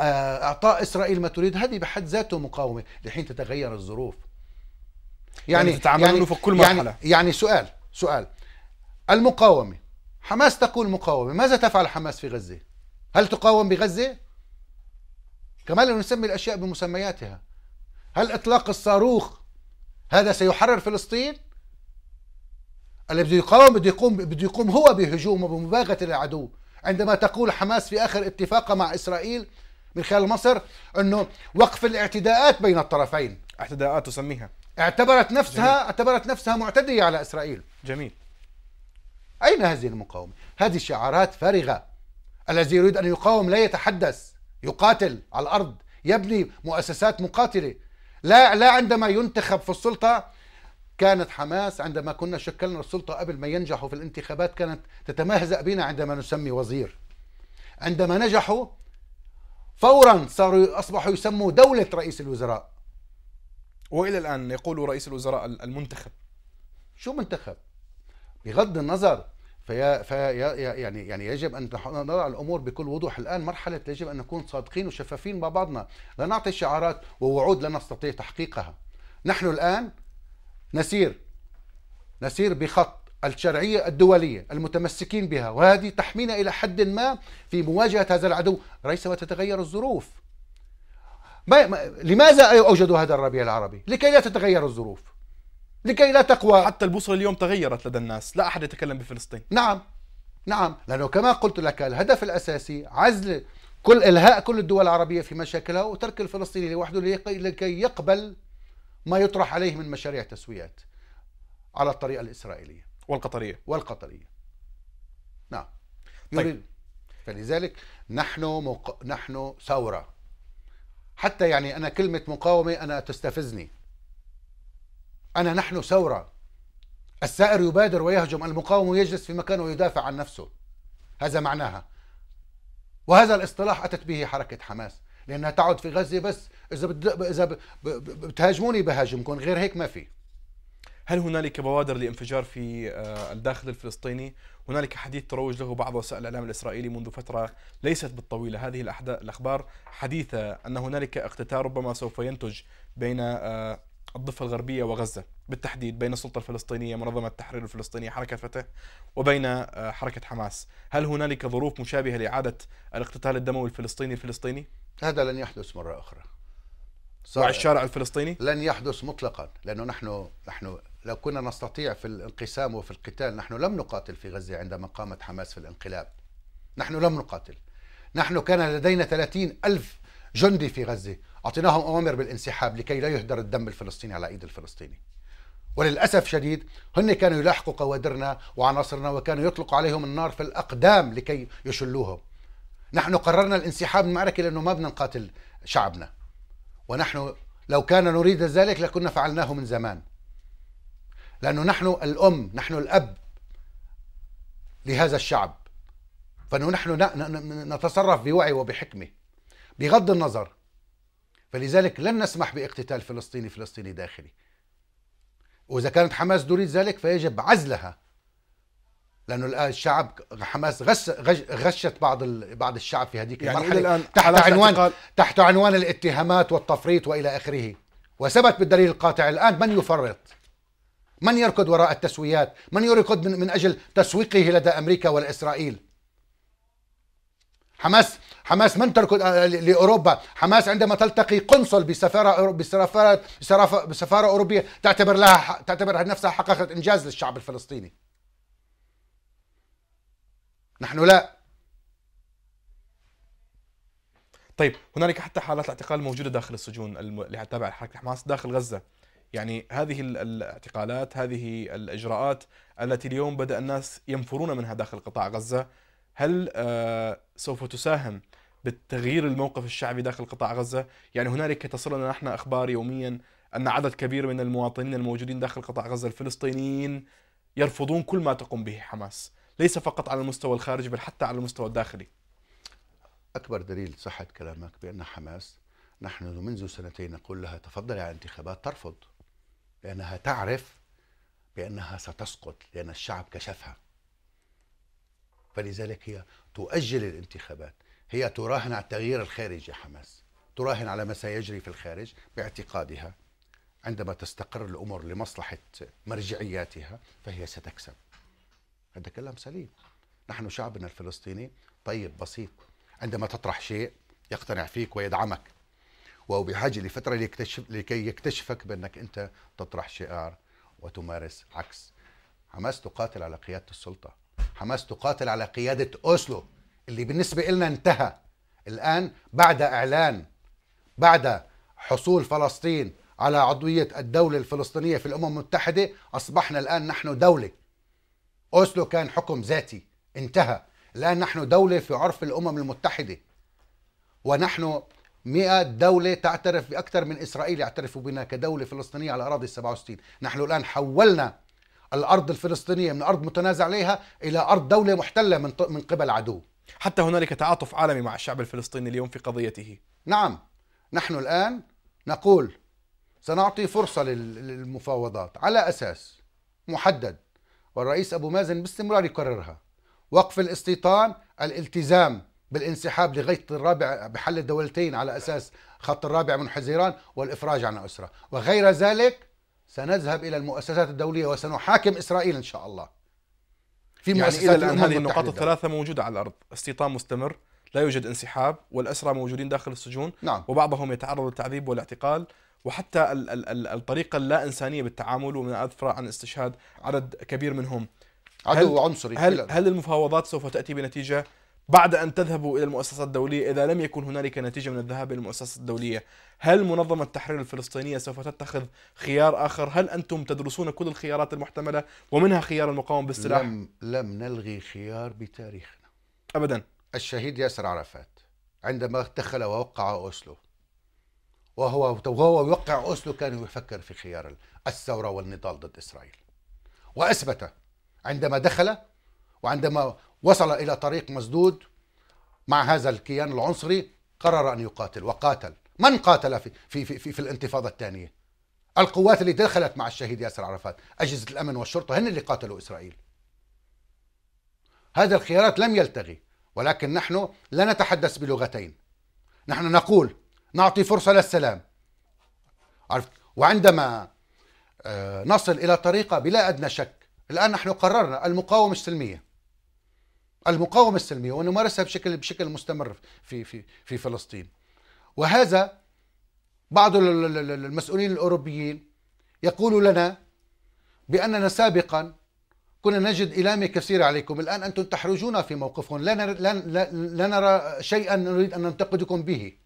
[SPEAKER 2] آه، إعطاء إسرائيل ما تريد هذه بحد ذاته مقاومة لحين تتغير الظروف يعني يعني, يعني في كل مرحلة يعني, يعني سؤال سؤال المقاومة حماس تقول مقاومة ماذا تفعل حماس في غزة؟ هل تقاوم بغزة؟ كمان نسمي الأشياء بمسمياتها هل إطلاق الصاروخ هذا سيحرر فلسطين؟ اللي بده يقاوم بده يقوم بده يقوم هو بهجوم وبمباغته للعدو عندما تقول حماس في اخر اتفاقه مع اسرائيل من خلال مصر انه وقف الاعتداءات بين الطرفين اعتداءات تسميها اعتبرت نفسها جميل. اعتبرت نفسها معتديه على اسرائيل جميل أين هذه المقاومة؟ هذه شعارات فارغة الذي يريد أن يقاوم لا يتحدث يقاتل على الأرض يبني مؤسسات مقاتلة لا لا عندما ينتخب في السلطة كانت حماس عندما كنا شكلنا السلطة قبل ما ينجحوا في الانتخابات كانت تتمهزأ بنا عندما نسمي وزير عندما نجحوا فورا صاروا أصبحوا يسموا دولة رئيس الوزراء وإلى الآن يقول رئيس الوزراء المنتخب شو منتخب؟ بغض النظر فيا فيا يعني يعني يجب ان نضع الامور بكل وضوح الان مرحله يجب ان نكون صادقين وشفافين مع بعضنا لا نعطي شعارات ووعود لا نستطيع تحقيقها نحن الان نسير نسير بخط الشرعية الدولية المتمسكين بها وهذه تحمينا إلى حد ما في مواجهة هذا العدو رئيس وتتغير الظروف ما لماذا أوجدوا هذا الربيع العربي لكي لا تتغير الظروف لكي لا تقوى حتى البوصلة اليوم تغيرت لدى الناس لا أحد يتكلم بفلسطين نعم نعم لأنه كما قلت لك الهدف الأساسي عزل كل إلهاء كل الدول العربية في مشاكلها وترك الفلسطيني لوحده لكي يقبل ما يطرح عليه من مشاريع تسويات على الطريقة الإسرائيلية والقطرية والقطرية نعم طيب. فلذلك نحن مق... نحن ثورة حتى يعني أنا كلمة مقاومة أنا تستفزني أنا نحن ثورة السائر يبادر ويهجم المقاوم يجلس في مكانه ويدافع عن نفسه هذا معناها وهذا الاصطلاح أتت به حركة حماس لأنها تعود في غزة بس إذا إذا بتهاجموني بهاجمكم غير هيك ما
[SPEAKER 1] في هل هنالك بوادر لانفجار في آه، الداخل الفلسطيني؟ هنالك حديث تروج له بعض وسائل الاعلام الاسرائيلي منذ فتره ليست بالطويله، هذه الاحداث الاخبار حديثه ان هنالك اقتتال ربما سوف ينتج بين آه، الضفة الغربية وغزة بالتحديد بين السلطة الفلسطينية منظمة التحرير الفلسطينية حركة فتح وبين آه، حركة حماس هل هنالك ظروف مشابهة لإعادة الاقتتال الدموي الفلسطيني الفلسطيني؟
[SPEAKER 2] هذا لن يحدث مرة أخرى صار الشارع الفلسطيني؟ لن يحدث مطلقا لأنه نحن نحن لو كنا نستطيع في الانقسام وفي القتال نحن لم نقاتل في غزة عندما قامت حماس في الانقلاب نحن لم نقاتل نحن كان لدينا 30 ألف جندي في غزة اعطيناهم اوامر بالانسحاب لكي لا يهدر الدم الفلسطيني على ايد الفلسطيني وللاسف شديد هن كانوا يلاحقوا قوادرنا وعناصرنا وكانوا يطلقوا عليهم النار في الاقدام لكي يشلوهم نحن قررنا الانسحاب من المعركه لانه ما بدنا نقاتل شعبنا ونحن لو كان نريد ذلك لكنا فعلناه من زمان لانه نحن الام نحن الاب لهذا الشعب فنحن نتصرف بوعي وبحكمه بغض النظر فلذلك لن نسمح باقتتال فلسطيني فلسطيني داخلي وإذا كانت حماس تريد ذلك فيجب عزلها لانه الان الشعب حماس غش غشت بعض بعض الشعب في هذيك يعني المرحله الآن تحت عنوان تحت عنوان الاتهامات والتفريط والى اخره وثبت بالدليل القاطع الان من يفرط من يركض وراء التسويات من يركض من, من اجل تسويقه لدى امريكا والاسرائيل حماس حماس من تركض آه، لاوروبا، حماس عندما تلتقي قنصل بسفاره بسفاره بسفاره اوروبيه تعتبر لها تعتبر نفسها حققت انجاز للشعب
[SPEAKER 1] الفلسطيني. نحن لا. طيب هنالك حتى حالات الاعتقال موجوده داخل السجون اللي تابع لحركه حماس داخل غزه. يعني هذه الاعتقالات، هذه الاجراءات التي اليوم بدا الناس ينفرون منها داخل قطاع غزه هل آه، سوف تساهم بالتغيير الموقف الشعبي داخل قطاع غزة يعني هنالك تصلنا نحن أخبار يوميا أن عدد كبير من المواطنين الموجودين داخل قطاع غزة الفلسطينيين يرفضون كل ما تقوم به حماس ليس فقط على المستوى الخارجي بل حتى على المستوى الداخلي
[SPEAKER 2] أكبر دليل صحة كلامك بأن حماس نحن منذ سنتين نقول لها تفضلي على انتخابات ترفض لأنها تعرف بأنها ستسقط لأن الشعب كشفها فلذلك هي تؤجل الانتخابات هي تراهن على التغيير الخارجي حماس تراهن على ما سيجري في الخارج باعتقادها عندما تستقر الامور لمصلحه مرجعياتها فهي ستكسب هذا كلام سليم نحن شعبنا الفلسطيني طيب بسيط عندما تطرح شيء يقتنع فيك ويدعمك وهو بحاجه لفتره ليكتشف لكي يكتشفك بانك انت تطرح شعار وتمارس عكس حماس تقاتل على قياده السلطه حماس تقاتل على قيادة أوسلو اللي بالنسبة لنا انتهى الآن بعد إعلان بعد حصول فلسطين على عضوية الدولة الفلسطينية في الأمم المتحدة أصبحنا الآن نحن دولة أوسلو كان حكم ذاتي انتهى الآن نحن دولة في عرف الأمم المتحدة ونحن 100 دولة تعترف بأكثر من إسرائيل يعترفوا بنا كدولة فلسطينية على أراضي 67 نحن الآن حولنا الارض الفلسطينيه من ارض متنازع عليها الى ارض دوله محتله من من قبل عدو حتى هنالك تعاطف عالمي مع الشعب الفلسطيني اليوم في قضيته نعم نحن الان نقول سنعطي فرصه للمفاوضات على اساس محدد والرئيس ابو مازن باستمرار يكررها وقف الاستيطان الالتزام بالانسحاب لغايه الرابع بحل الدولتين على اساس خط الرابع من حزيران والافراج عن اسره وغير ذلك سنذهب إلى المؤسسات الدولية وسنحاكم إسرائيل إن شاء الله
[SPEAKER 1] في يعني مؤسسات إلى الآن هذه النقاط الثلاثة موجودة على الأرض استيطان مستمر لا يوجد انسحاب والأسرى موجودين داخل السجون نعم. وبعضهم يتعرض للتعذيب والاعتقال وحتى ال ال ال الطريقة اللا إنسانية بالتعامل ومن أذفر عن استشهاد عدد كبير منهم عدو هل عنصري هل, هل المفاوضات سوف تأتي بنتيجة بعد أن تذهبوا إلى المؤسسة الدولية إذا لم يكن هنالك نتيجة من الذهاب إلى المؤسسة الدولية هل منظمة التحرير الفلسطينية سوف تتخذ خيار آخر هل أنتم تدرسون كل الخيارات المحتملة ومنها خيار المقاومة بالسلاح لم,
[SPEAKER 2] لم نلغي خيار بتاريخنا أبدا الشهيد ياسر عرفات عندما دخل ووقع أوسلو وهو وهو يوقع أوسلو كان يفكر في خيار الثورة والنضال ضد إسرائيل وأثبت عندما دخل وعندما وصل إلى طريق مسدود مع هذا الكيان العنصري قرر أن يقاتل وقاتل من قاتل في, في, في, في, في الانتفاضة الثانية القوات اللي دخلت مع الشهيد ياسر عرفات أجهزة الأمن والشرطة هن اللي قاتلوا إسرائيل هذا الخيارات لم يلتغي ولكن نحن لا نتحدث بلغتين نحن نقول نعطي فرصة للسلام عرفت وعندما آه، نصل إلى طريقة بلا أدنى شك الآن نحن قررنا المقاومة السلمية المقاومه السلميه ونمارسها بشكل بشكل مستمر في في في فلسطين. وهذا بعض المسؤولين الاوروبيين يقول لنا باننا سابقا كنا نجد إلامة كثيرة عليكم الآن أنتم تحرجون في موقفهم لا نرى, لا, لا نرى شيئا نريد أن ننتقدكم به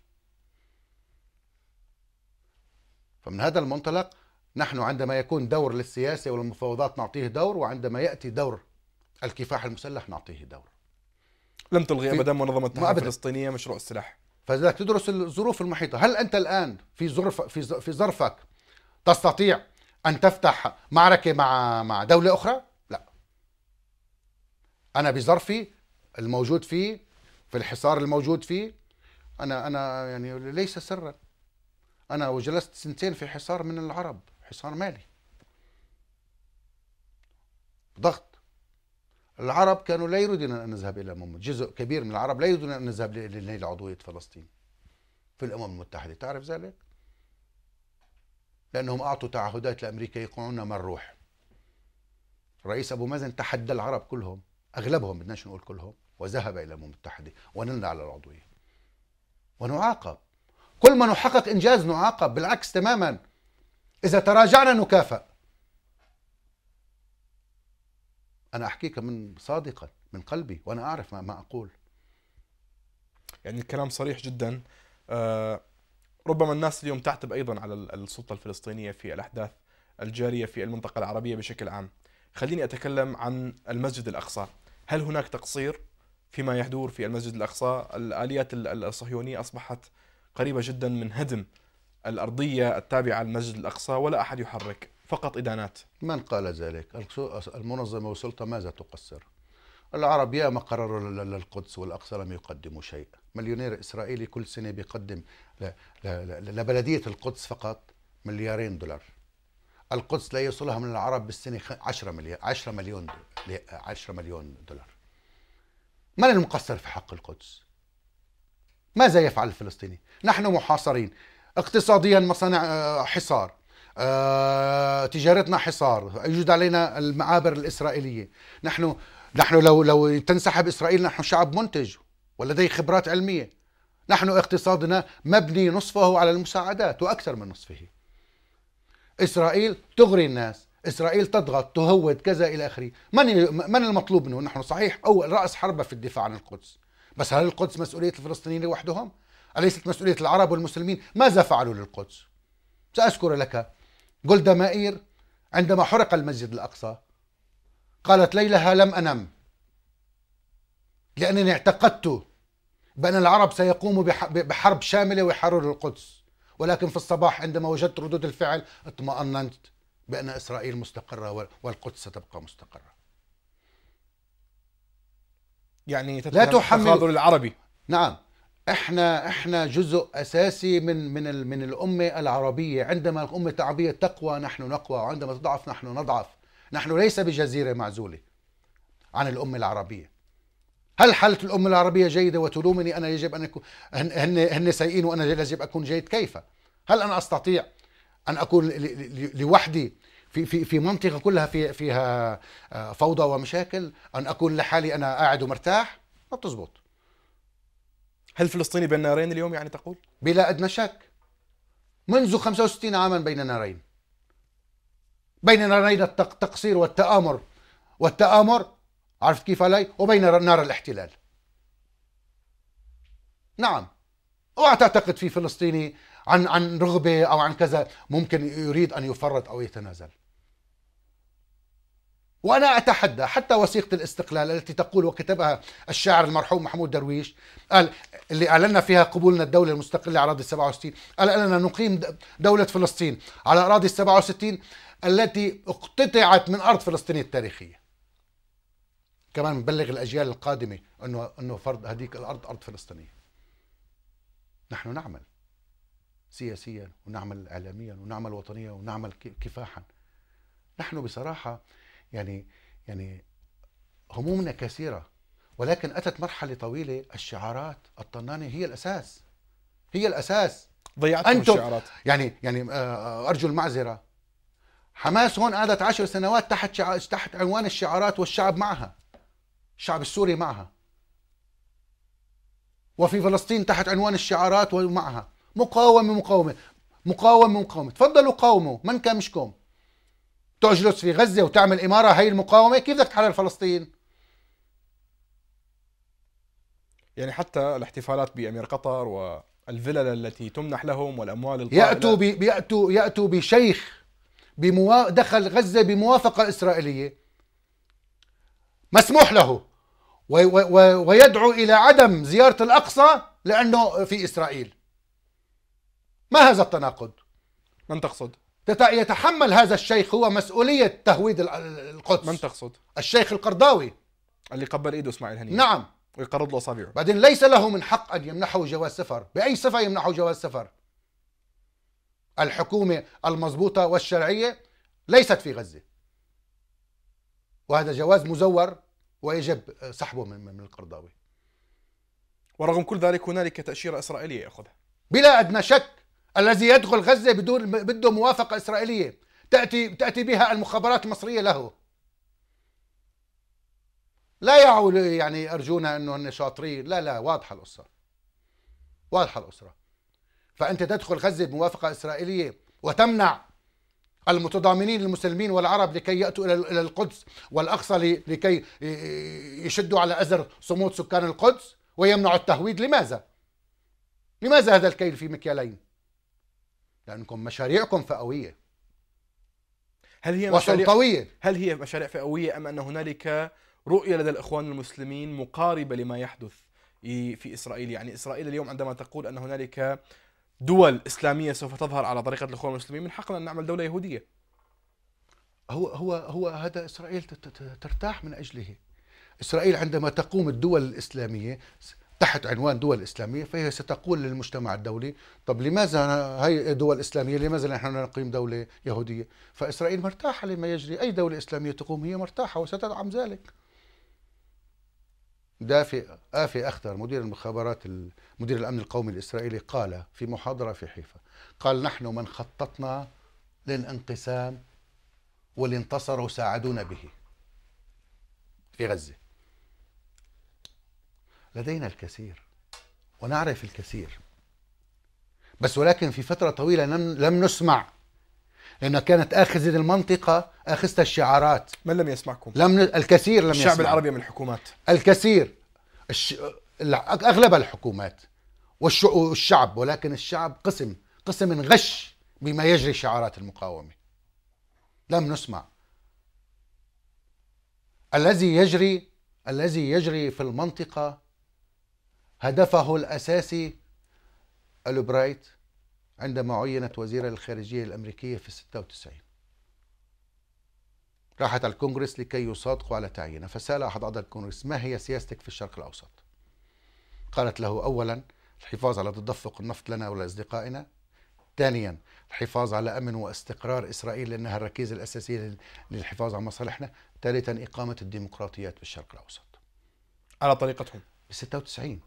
[SPEAKER 2] فمن هذا المنطلق نحن عندما يكون دور للسياسة والمفاوضات نعطيه دور وعندما يأتي دور الكفاح المسلح نعطيه دور لم تلغي ابدا منظمه التحرير الفلسطينيه مشروع السلاح فلذلك تدرس الظروف المحيطه هل انت الان في ظرف في في ظرفك تستطيع ان تفتح معركه مع مع دوله اخرى لا انا بظرفي الموجود فيه في الحصار الموجود فيه انا انا يعني ليس سرا انا وجلست سنتين في حصار من العرب حصار مالي ضغط العرب كانوا لا يريدون أن نذهب إلى الأمم جزء كبير من العرب لا يريدون أن نذهب لنيل عضوية فلسطين في الأمم المتحدة تعرف ذلك؟ لأنهم أعطوا تعهدات لأمريكا يقنعونا ما نروح الرئيس أبو مازن تحدى العرب كلهم أغلبهم بدناش نقول كلهم وذهب إلى الأمم المتحدة ونلنا على العضوية ونعاقب كل ما نحقق إنجاز نعاقب بالعكس تماما إذا تراجعنا نكافئ
[SPEAKER 1] أنا أحكيك من صادقا من قلبي وأنا أعرف ما, ما أقول يعني الكلام صريح جدا آه ربما الناس اليوم تعتب أيضا على السلطة الفلسطينية في الأحداث الجارية في المنطقة العربية بشكل عام خليني أتكلم عن المسجد الأقصى هل هناك تقصير فيما يدور في المسجد الأقصى الآليات الصهيونية أصبحت قريبة جدا من هدم الأرضية التابعة للمسجد الأقصى ولا أحد يحرك فقط إدانات من قال ذلك؟
[SPEAKER 2] المنظمة والسلطة ماذا تقصر؟ العرب ياما قرروا للقدس والأقصى لم يقدموا شيء مليونير إسرائيلي كل سنة بيقدم لبلدية القدس فقط مليارين دولار القدس لا يصلها من العرب بالسنة 10 مليون 10 مليون 10 مليون دولار من المقصر في حق القدس؟ ماذا يفعل الفلسطيني؟ نحن محاصرين اقتصاديا مصانع آه، حصار آه، تجارتنا حصار يوجد علينا المعابر الإسرائيلية نحن نحن لو لو تنسحب إسرائيل نحن شعب منتج ولديه خبرات علمية نحن اقتصادنا مبني نصفه على المساعدات وأكثر من نصفه إسرائيل تغري الناس إسرائيل تضغط تهود كذا إلى آخره من من المطلوب منه نحن صحيح أول رأس حربة في الدفاع عن القدس بس هل القدس مسؤولية الفلسطينيين لوحدهم؟ أليست مسؤولية العرب والمسلمين؟ ماذا فعلوا للقدس؟ سأذكر لك جولدا مائير عندما حرق المسجد الأقصى قالت ليلها لم أنم لأنني اعتقدت بأن العرب سيقوموا بحرب شاملة ويحرروا القدس ولكن في الصباح عندما وجدت ردود الفعل اطمأننت بأن إسرائيل مستقرة والقدس ستبقى مستقرة يعني لا تحمل العربي نعم احنا احنا جزء اساسي من من من الامه العربيه عندما الامه العربيه تقوى نحن نقوى وعندما تضعف نحن نضعف نحن ليس بجزيره معزوله عن الامه العربيه هل حالة الأمة العربية جيدة وتلومني أنا يجب أن أكون هن هن سيئين وأنا يجب أكون جيد كيف؟ هل أنا أستطيع أن أكون لوحدي في في في منطقة كلها في فيها آه، فوضى ومشاكل أن أكون لحالي أنا قاعد ومرتاح؟ ما بتزبط هل فلسطيني بين نارين اليوم يعني تقول؟ بلا أدنى شك منذ 65 عاما بين نارين بين نارين التقصير والتآمر والتآمر عرفت كيف علي؟ وبين نار الاحتلال نعم اوعى تعتقد في فلسطيني عن عن رغبه او عن كذا ممكن يريد ان يفرط او يتنازل وأنا أتحدى حتى وثيقة الاستقلال التي تقول وكتبها الشاعر المرحوم محمود درويش قال اللي أعلنا فيها قبولنا الدولة المستقلة على أراضي 67 قال أننا نقيم دولة فلسطين على أراضي 67 التي اقتطعت من أرض فلسطين التاريخية كمان نبلغ الأجيال القادمة أنه أنه فرض هذيك الأرض أرض فلسطينية نحن نعمل سياسيا ونعمل إعلاميا ونعمل وطنيا ونعمل كفاحا نحن بصراحة يعني يعني همومنا كثيرة ولكن أتت مرحلة طويلة الشعارات الطنانة هي الأساس هي الأساس ضيعتم الشعارات يعني يعني آه، آه، أرجو المعذرة حماس هون قعدت عشر سنوات تحت شع... تحت عنوان الشعارات والشعب معها الشعب السوري معها وفي فلسطين تحت عنوان الشعارات ومعها مقاومة مقاومة مقاومة مقاومة تفضلوا قاوموا من كان مشكم تجلس في غزة وتعمل إمارة هي المقاومة كيف بدك تحرر فلسطين
[SPEAKER 1] يعني حتى الاحتفالات بأمير قطر والفلل التي تمنح لهم والأموال الطائلة يأتوا
[SPEAKER 2] بياتوا يأتوا يأتوا بشيخ بموا... دخل غزة بموافقة إسرائيلية مسموح له و... و... ويدعو إلى عدم زيارة الأقصى لأنه في إسرائيل ما هذا التناقض؟ من تقصد؟ يتحمل هذا الشيخ هو مسؤولية تهويد القدس من تقصد؟ الشيخ القرضاوي اللي قبل ايده اسماعيل هنيه نعم ويقرض له اصابعه بعدين ليس له من حق ان يمنحه جواز سفر باي صفه يمنحه جواز سفر الحكومه المضبوطه والشرعيه ليست في غزه وهذا جواز مزور ويجب سحبه من من القرضاوي ورغم كل ذلك هنالك تاشيره اسرائيليه ياخذها بلا ادنى شك الذي يدخل غزة بدون بده موافقة إسرائيلية تأتي تأتي بها المخابرات المصرية له لا يعول يعني أرجونا انه هن شاطرين لا لا واضحه القصه واضحه الاسره فانت تدخل غزه بموافقه اسرائيليه وتمنع المتضامنين المسلمين والعرب لكي ياتوا الى القدس والاقصى لكي يشدوا على ازر صمود سكان القدس ويمنعوا التهويد لماذا؟ لماذا هذا الكيل في مكيالين؟ لأنكم مشاريعكم
[SPEAKER 1] فئوية هل هي قوية هل هي مشاريع فئوية أم أن هنالك رؤية لدى الإخوان المسلمين مقاربة لما يحدث في إسرائيل يعني إسرائيل اليوم عندما تقول أن هنالك دول إسلامية سوف تظهر على طريقة الإخوان المسلمين من حقنا أن نعمل دولة يهودية هو هو هو هذا إسرائيل
[SPEAKER 2] ترتاح من أجله إسرائيل عندما تقوم الدول الإسلامية تحت عنوان دول إسلامية فهي ستقول للمجتمع الدولي طب لماذا هي دول إسلامية لماذا نحن نقيم دولة يهودية فإسرائيل مرتاحة لما يجري أي دولة إسلامية تقوم هي مرتاحة وستدعم ذلك دافئ آفي أختر مدير المخابرات مدير الأمن القومي الإسرائيلي قال في محاضرة في حيفا قال نحن من خططنا للانقسام واللي انتصروا ساعدونا به في غزة لدينا الكثير ونعرف الكثير بس ولكن في فترة طويلة لم, لم نسمع لأن كانت آخذة المنطقة آخذة الشعارات من لم يسمعكم؟ لم ن... الكثير لم الشعب يسمع الشعب العربي من الحكومات الكثير الش... أغلب الحكومات والش... والشعب ولكن الشعب قسم قسم غش بما يجري شعارات المقاومة لم نسمع الذي يجري الذي يجري في المنطقة هدفه الأساسي ألبرايت عندما عينت وزيرة للخارجية الأمريكية في 96 راحت على الكونغرس لكي يصادقوا على تعيينها فسأل أحد أعضاء الكونغرس ما هي سياستك في الشرق الأوسط قالت له أولا الحفاظ على تدفق النفط لنا ولأصدقائنا ثانيا الحفاظ على أمن واستقرار إسرائيل لأنها الركيزة الأساسية للحفاظ على مصالحنا ثالثا إقامة الديمقراطيات بالشرق الأوسط على طريقتهم ب 96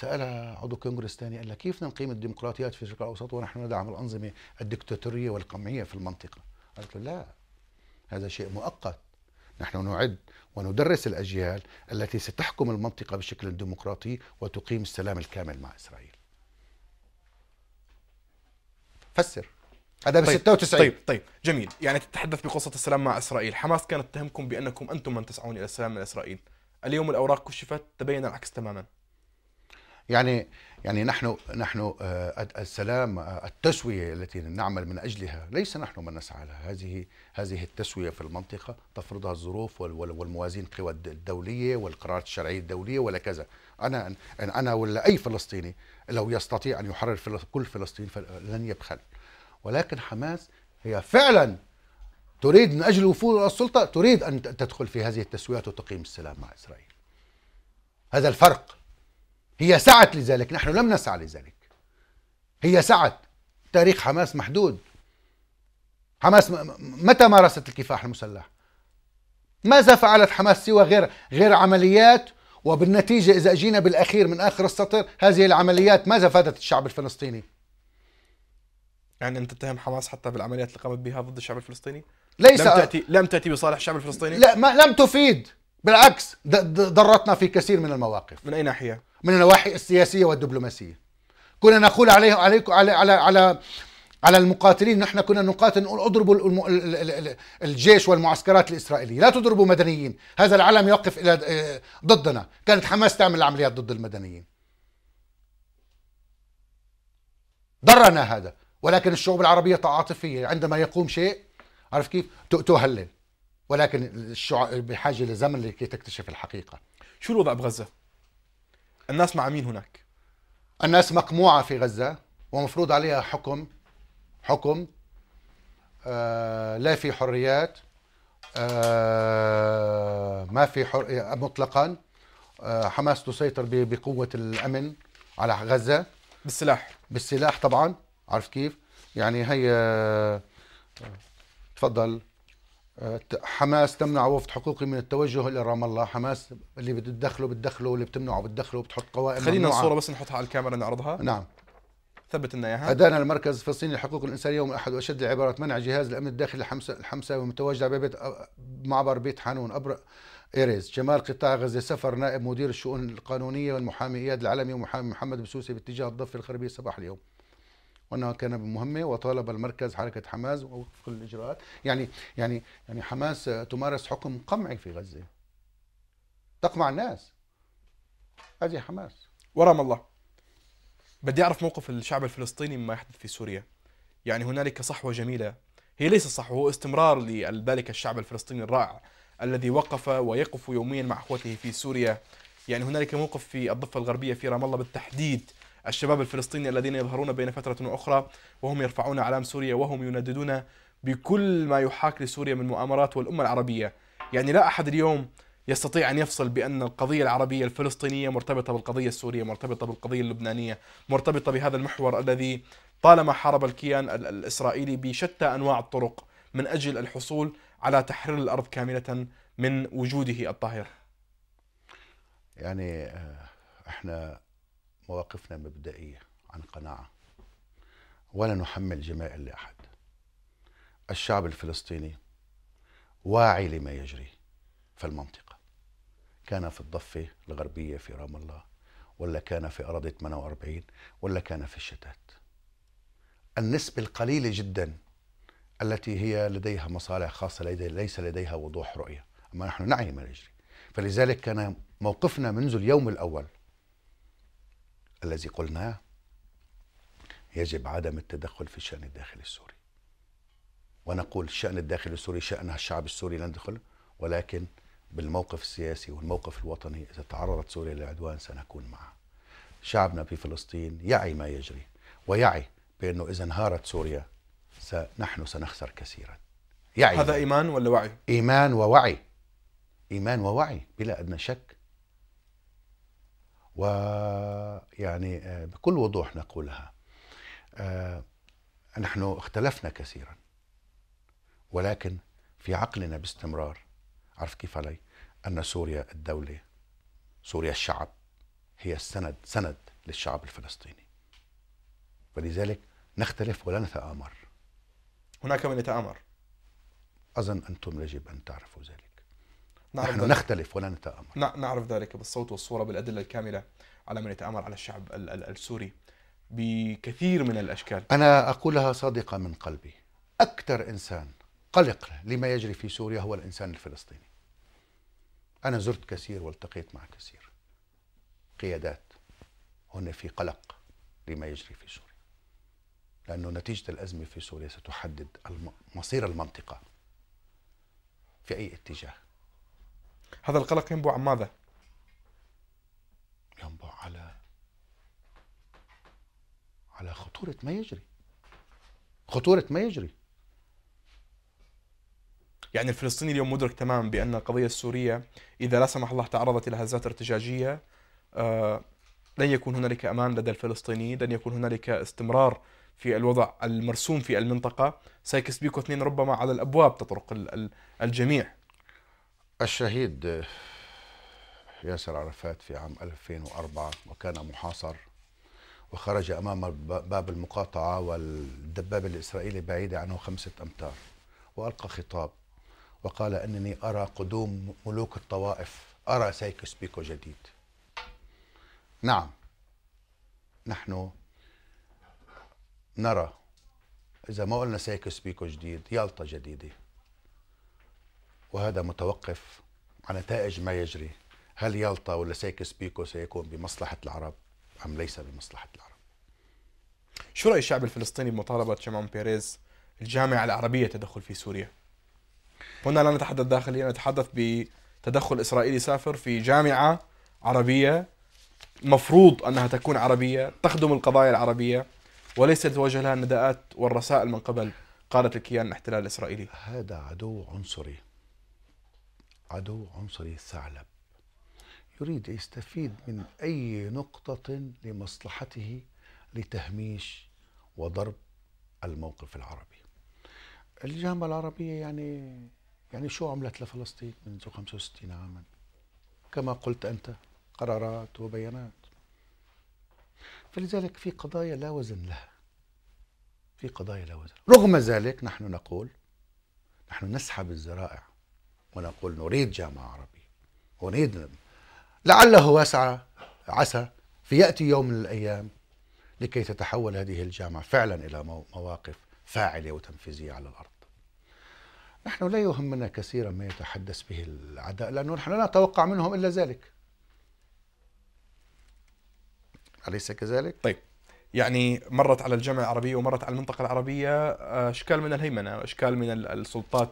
[SPEAKER 2] سالها عضو كونغرس ثاني قال لها كيف نقيم الديمقراطيات في الشرق الاوسط ونحن ندعم الانظمه الدكتاتوريه والقمعيه في المنطقه قالت له لا هذا شيء مؤقت نحن نعد وندرس الاجيال التي ستحكم المنطقه بشكل ديمقراطي
[SPEAKER 1] وتقيم السلام الكامل مع اسرائيل فسر هذا ب 96 طيب،, طيب طيب جميل يعني تتحدث بقصه السلام مع اسرائيل حماس كانت تهمكم بانكم انتم من تسعون الى السلام من اسرائيل اليوم الاوراق كشفت تبين العكس تماما
[SPEAKER 2] يعني يعني نحن نحن آه، السلام آه، التسويه التي نعمل من اجلها ليس نحن من نسعى لها هذه هذه التسويه في المنطقه تفرضها الظروف والموازين القوى الدوليه والقرارات الشرعيه الدوليه ولا كذا انا انا ولا اي فلسطيني لو يستطيع ان يحرر كل فلسطين لن يبخل ولكن حماس هي فعلا تريد من اجل الوفود الى السلطه تريد ان تدخل في هذه التسويات وتقيم السلام مع اسرائيل هذا الفرق هي سعت لذلك نحن لم نسعى لذلك هي سعت تاريخ حماس محدود حماس متى مارست الكفاح المسلح ماذا فعلت حماس سوى غير غير عمليات وبالنتيجة إذا أجينا
[SPEAKER 1] بالأخير من آخر السطر هذه العمليات ماذا فادت الشعب الفلسطيني يعني أنت تتهم حماس حتى بالعمليات اللي قامت بها ضد الشعب الفلسطيني ليس لم تأتي, لم تأتي بصالح الشعب الفلسطيني لا
[SPEAKER 2] ما لم تفيد بالعكس ضرتنا في كثير من المواقف من أي ناحية من النواحي السياسيه والدبلوماسيه كنا نقول عليه عليكم على على على على المقاتلين نحن كنا نقاتل نقول اضربوا الجيش والمعسكرات الاسرائيليه، لا تضربوا مدنيين، هذا العالم يقف الى آه، ضدنا، كانت حماس تعمل عمليات ضد المدنيين. ضرنا هذا، ولكن الشعوب العربيه تعاطفيه، عندما يقوم شيء عارف كيف؟ تهلل. ولكن الشعوب بحاجه لزمن لكي تكتشف الحقيقه. شو الوضع بغزه؟ الناس مع مين هناك؟ الناس مقموعة في غزة ومفروض عليها حكم حكم آه لا في حريات آه ما في حر مطلقا آه حماس تسيطر بقوة الأمن على غزة بالسلاح بالسلاح طبعا عارف كيف يعني هي آه، تفضل حماس تمنع وفد حقوقي من التوجه الى رام الله، حماس اللي بتدخله بتدخله واللي بتمنعه بتدخله وبتحط قوائم
[SPEAKER 1] خلينا ممنوعة. الصوره بس نحطها على الكاميرا نعرضها نعم ثبت لنا اياها ادانا
[SPEAKER 2] المركز الفلسطيني لحقوق الانسان يوم الاحد واشد العبارات منع جهاز الامن الداخلي الحمسا الحمسة ومتواجد ببيت معبر بيت حانون ابر إيريز جمال قطاع غزة سفر نائب مدير الشؤون القانونية والمحامي إياد العلمي ومحامي محمد بسوسي باتجاه الضفة الغربية صباح اليوم وانها كان بمهمه وطالب المركز حركه حماس كل الاجراءات يعني يعني يعني حماس تمارس
[SPEAKER 1] حكم قمعي في غزه تقمع الناس هذه حماس ورام الله بدي اعرف موقف الشعب الفلسطيني مما يحدث في سوريا يعني هنالك صحوه جميله هي ليست صحوه هو استمرار لذلك الشعب الفلسطيني الرائع الذي وقف ويقف يوميا مع اخوته في سوريا يعني هنالك موقف في الضفه الغربيه في رام الله بالتحديد الشباب الفلسطيني الذين يظهرون بين فترة وأخرى وهم يرفعون علام سوريا وهم ينددون بكل ما يحاك لسوريا من مؤامرات والأمة العربية يعني لا أحد اليوم يستطيع أن يفصل بأن القضية العربية الفلسطينية مرتبطة بالقضية السورية مرتبطة بالقضية اللبنانية مرتبطة بهذا المحور الذي طالما حارب الكيان الإسرائيلي بشتى أنواع الطرق من أجل الحصول على تحرير الأرض كاملة من وجوده الطاهر
[SPEAKER 2] يعني آه، احنا مواقفنا مبدئية عن قناعة ولا نحمل جمائل لأحد الشعب الفلسطيني واعي لما يجري في المنطقة كان في الضفة الغربية في رام الله ولا كان في أراضي 48 ولا كان في الشتات النسبة القليلة جدا التي هي لديها مصالح خاصة لدي ليس لديها وضوح رؤية أما نحن نعي ما يجري فلذلك كان موقفنا منذ اليوم الأول الذي قلناه يجب عدم التدخل في الشأن الداخلي السوري ونقول الشأن الداخلي السوري شأنها الشعب السوري لن ندخل ولكن بالموقف السياسي والموقف الوطني إذا تعرضت سوريا للعدوان سنكون معه شعبنا في فلسطين يعي ما يجري ويعي بأنه إذا انهارت سوريا نحن سنخسر كثيرا
[SPEAKER 1] يعي هذا إيمان ولا وعي؟
[SPEAKER 2] إيمان ووعي إيمان ووعي بلا أدنى شك ويعني آه، بكل وضوح نقولها آه، نحن اختلفنا كثيرا ولكن في عقلنا باستمرار عارف كيف علي أن سوريا الدولة سوريا الشعب هي السند سند للشعب الفلسطيني ولذلك نختلف ولا نتآمر
[SPEAKER 1] هناك من يتآمر
[SPEAKER 2] أظن أنتم يجب أن تعرفوا ذلك
[SPEAKER 1] نعرف نحن ذلك. نختلف ولا نتآمر نعرف ذلك بالصوت والصورة بالأدلة الكاملة على من يتآمر على الشعب السوري بكثير من الأشكال
[SPEAKER 2] أنا أقولها صادقة من قلبي أكثر إنسان قلق لما يجري في سوريا هو الإنسان الفلسطيني أنا زرت كثير والتقيت مع كثير قيادات هن في قلق لما يجري في سوريا لأنه نتيجة الأزمة في سوريا ستحدد مصير المنطقة في أي
[SPEAKER 1] اتجاه هذا القلق ينبع عن ماذا؟ ينبع على على خطورة ما يجري خطورة ما يجري يعني الفلسطيني اليوم مدرك تماما بأن القضية السورية إذا لا سمح الله تعرضت إلى هزات ارتجاجية آه لن يكون هنالك أمان لدى الفلسطينيين لن يكون هنالك استمرار في الوضع المرسوم في المنطقة سايكس بيكو اثنين ربما على الأبواب تطرق الجميع الشهيد ياسر عرفات في عام 2004
[SPEAKER 2] وكان محاصر وخرج أمام باب المقاطعة والدبابة الإسرائيلية بعيدة عنه خمسة أمتار وألقى خطاب وقال أنني أرى قدوم ملوك الطوائف أرى سايكس بيكو جديد نعم نحن نرى إذا ما قلنا سايكس بيكو جديد يالطا جديدة وهذا متوقف على نتائج ما يجري هل يالطا ولا سيكس بيكو سيكون بمصلحة
[SPEAKER 1] العرب أم ليس بمصلحة العرب شو رأي الشعب الفلسطيني بمطالبة شمعون بيريز الجامعة العربية تدخل في سوريا هنا لا نتحدث داخليا نتحدث بتدخل إسرائيلي سافر في جامعة عربية مفروض أنها تكون عربية تخدم القضايا العربية وليس تتوجه لها النداءات والرسائل من قبل قادة الكيان الاحتلال الإسرائيلي
[SPEAKER 2] هذا عدو عنصري عدو عنصري الثعلب
[SPEAKER 1] يريد يستفيد من أي
[SPEAKER 2] نقطة لمصلحته لتهميش وضرب الموقف العربي الجامعة العربية يعني يعني شو عملت لفلسطين منذ 65 عاما كما قلت أنت قرارات وبيانات فلذلك في قضايا لا وزن لها في قضايا لا وزن رغم ذلك نحن نقول نحن نسحب الذرائع ونقول نريد جامعة عربية ونريد لعله واسعة عسى في يأتي يوم من الأيام لكي تتحول هذه الجامعة فعلا إلى مواقف فاعلة وتنفيذية على الأرض نحن لا يهمنا كثيرا ما يتحدث
[SPEAKER 1] به العداء
[SPEAKER 2] لأنه نحن لا نتوقع منهم إلا ذلك
[SPEAKER 1] أليس كذلك؟ طيب يعني مرت على الجامعة العربية ومرت على المنطقة العربية آه، أشكال من الهيمنة وأشكال من السلطات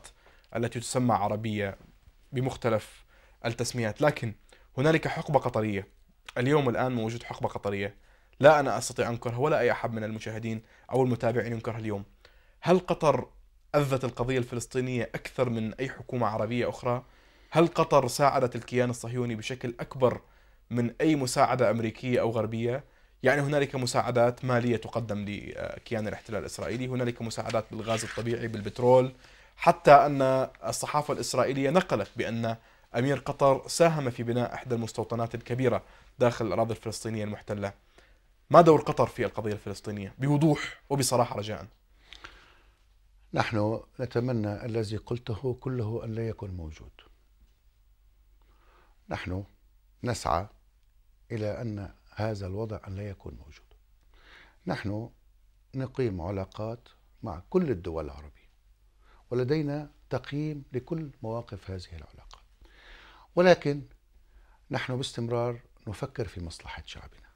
[SPEAKER 1] التي تسمى عربية بمختلف التسميات لكن هنالك حقبة قطرية اليوم الآن موجود حقبة قطرية لا أنا أستطيع أنكرها ولا أي أحد من المشاهدين أو المتابعين ينكرها اليوم هل قطر أذت القضية الفلسطينية أكثر من أي حكومة عربية أخرى؟ هل قطر ساعدت الكيان الصهيوني بشكل أكبر من أي مساعدة أمريكية أو غربية؟ يعني هنالك مساعدات مالية تقدم لكيان الاحتلال الإسرائيلي هنالك مساعدات بالغاز الطبيعي بالبترول حتى أن الصحافة الإسرائيلية نقلت بأن أمير قطر ساهم في بناء إحدى المستوطنات الكبيرة داخل الأراضي الفلسطينية المحتلة ما دور قطر في القضية الفلسطينية بوضوح وبصراحة رجاء
[SPEAKER 2] نحن نتمنى الذي قلته كله أن لا يكون موجود نحن نسعى إلى أن هذا الوضع أن لا يكون موجود نحن نقيم علاقات مع كل الدول العربية ولدينا تقييم لكل مواقف هذه العلاقة ولكن نحن باستمرار نفكر في مصلحة شعبنا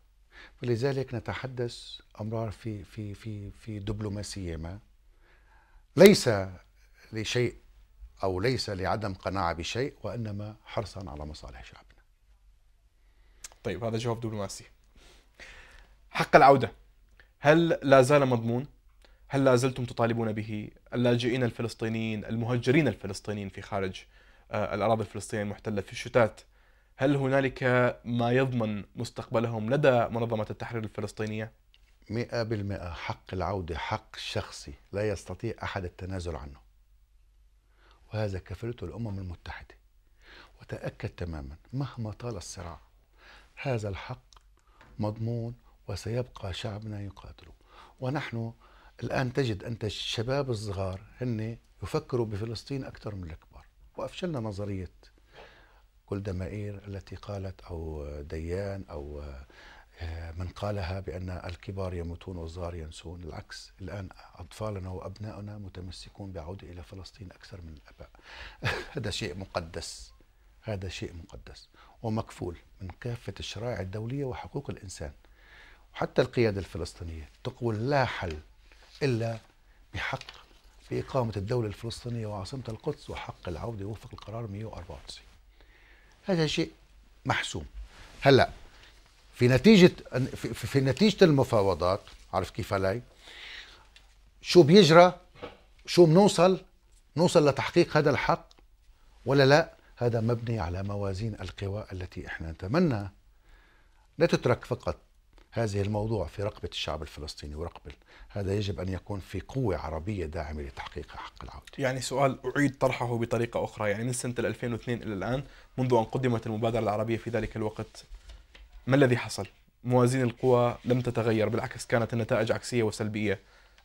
[SPEAKER 2] فلذلك نتحدث أمرار في في في في دبلوماسية ما ليس لشيء أو ليس لعدم قناعة
[SPEAKER 1] بشيء وإنما حرصا على مصالح شعبنا طيب هذا جواب دبلوماسي حق العودة هل لا زال مضمون؟ هل لا زلتم تطالبون به اللاجئين الفلسطينيين المهجرين الفلسطينيين في خارج آه، الأراضي الفلسطينية المحتلة في الشتات هل هنالك ما يضمن مستقبلهم لدى منظمة التحرير الفلسطينية؟ مئة بالمئة حق العودة حق شخصي
[SPEAKER 2] لا يستطيع أحد التنازل عنه وهذا كفلته الأمم المتحدة وتأكد تماما مهما طال الصراع هذا الحق مضمون وسيبقى شعبنا يقاتله ونحن الآن تجد أنت الشباب الصغار هن يفكروا بفلسطين أكثر من الكبار وأفشلنا نظرية جولدا مائير التي قالت أو ديان أو آه، من قالها بأن الكبار يموتون والصغار ينسون العكس الآن أطفالنا وأبنائنا متمسكون بعودة إلى فلسطين أكثر من الأباء [laughs] هذا شيء مقدس هذا شيء مقدس ومكفول من كافة الشرائع الدولية وحقوق الإنسان وحتى القيادة الفلسطينية تقول لا حل إلا بحق بإقامة الدولة الفلسطينية وعاصمة القدس وحق العودة وفق القرار 194 هذا شيء محسوم هلا في نتيجة في, في نتيجة المفاوضات عارف كيف علي شو بيجرى شو بنوصل نوصل لتحقيق هذا الحق ولا لا هذا مبني على موازين القوى التي احنا نتمنى لا تترك فقط هذه الموضوع في رقبة الشعب الفلسطيني ورقبة هذا يجب أن يكون في قوة عربية داعمة لتحقيق حق
[SPEAKER 1] العودة يعني سؤال أعيد طرحه بطريقة أخرى يعني من سنة 2002 إلى الآن منذ أن قدمت المبادرة العربية في ذلك الوقت ما الذي حصل؟ موازين القوى لم تتغير بالعكس كانت النتائج عكسية وسلبية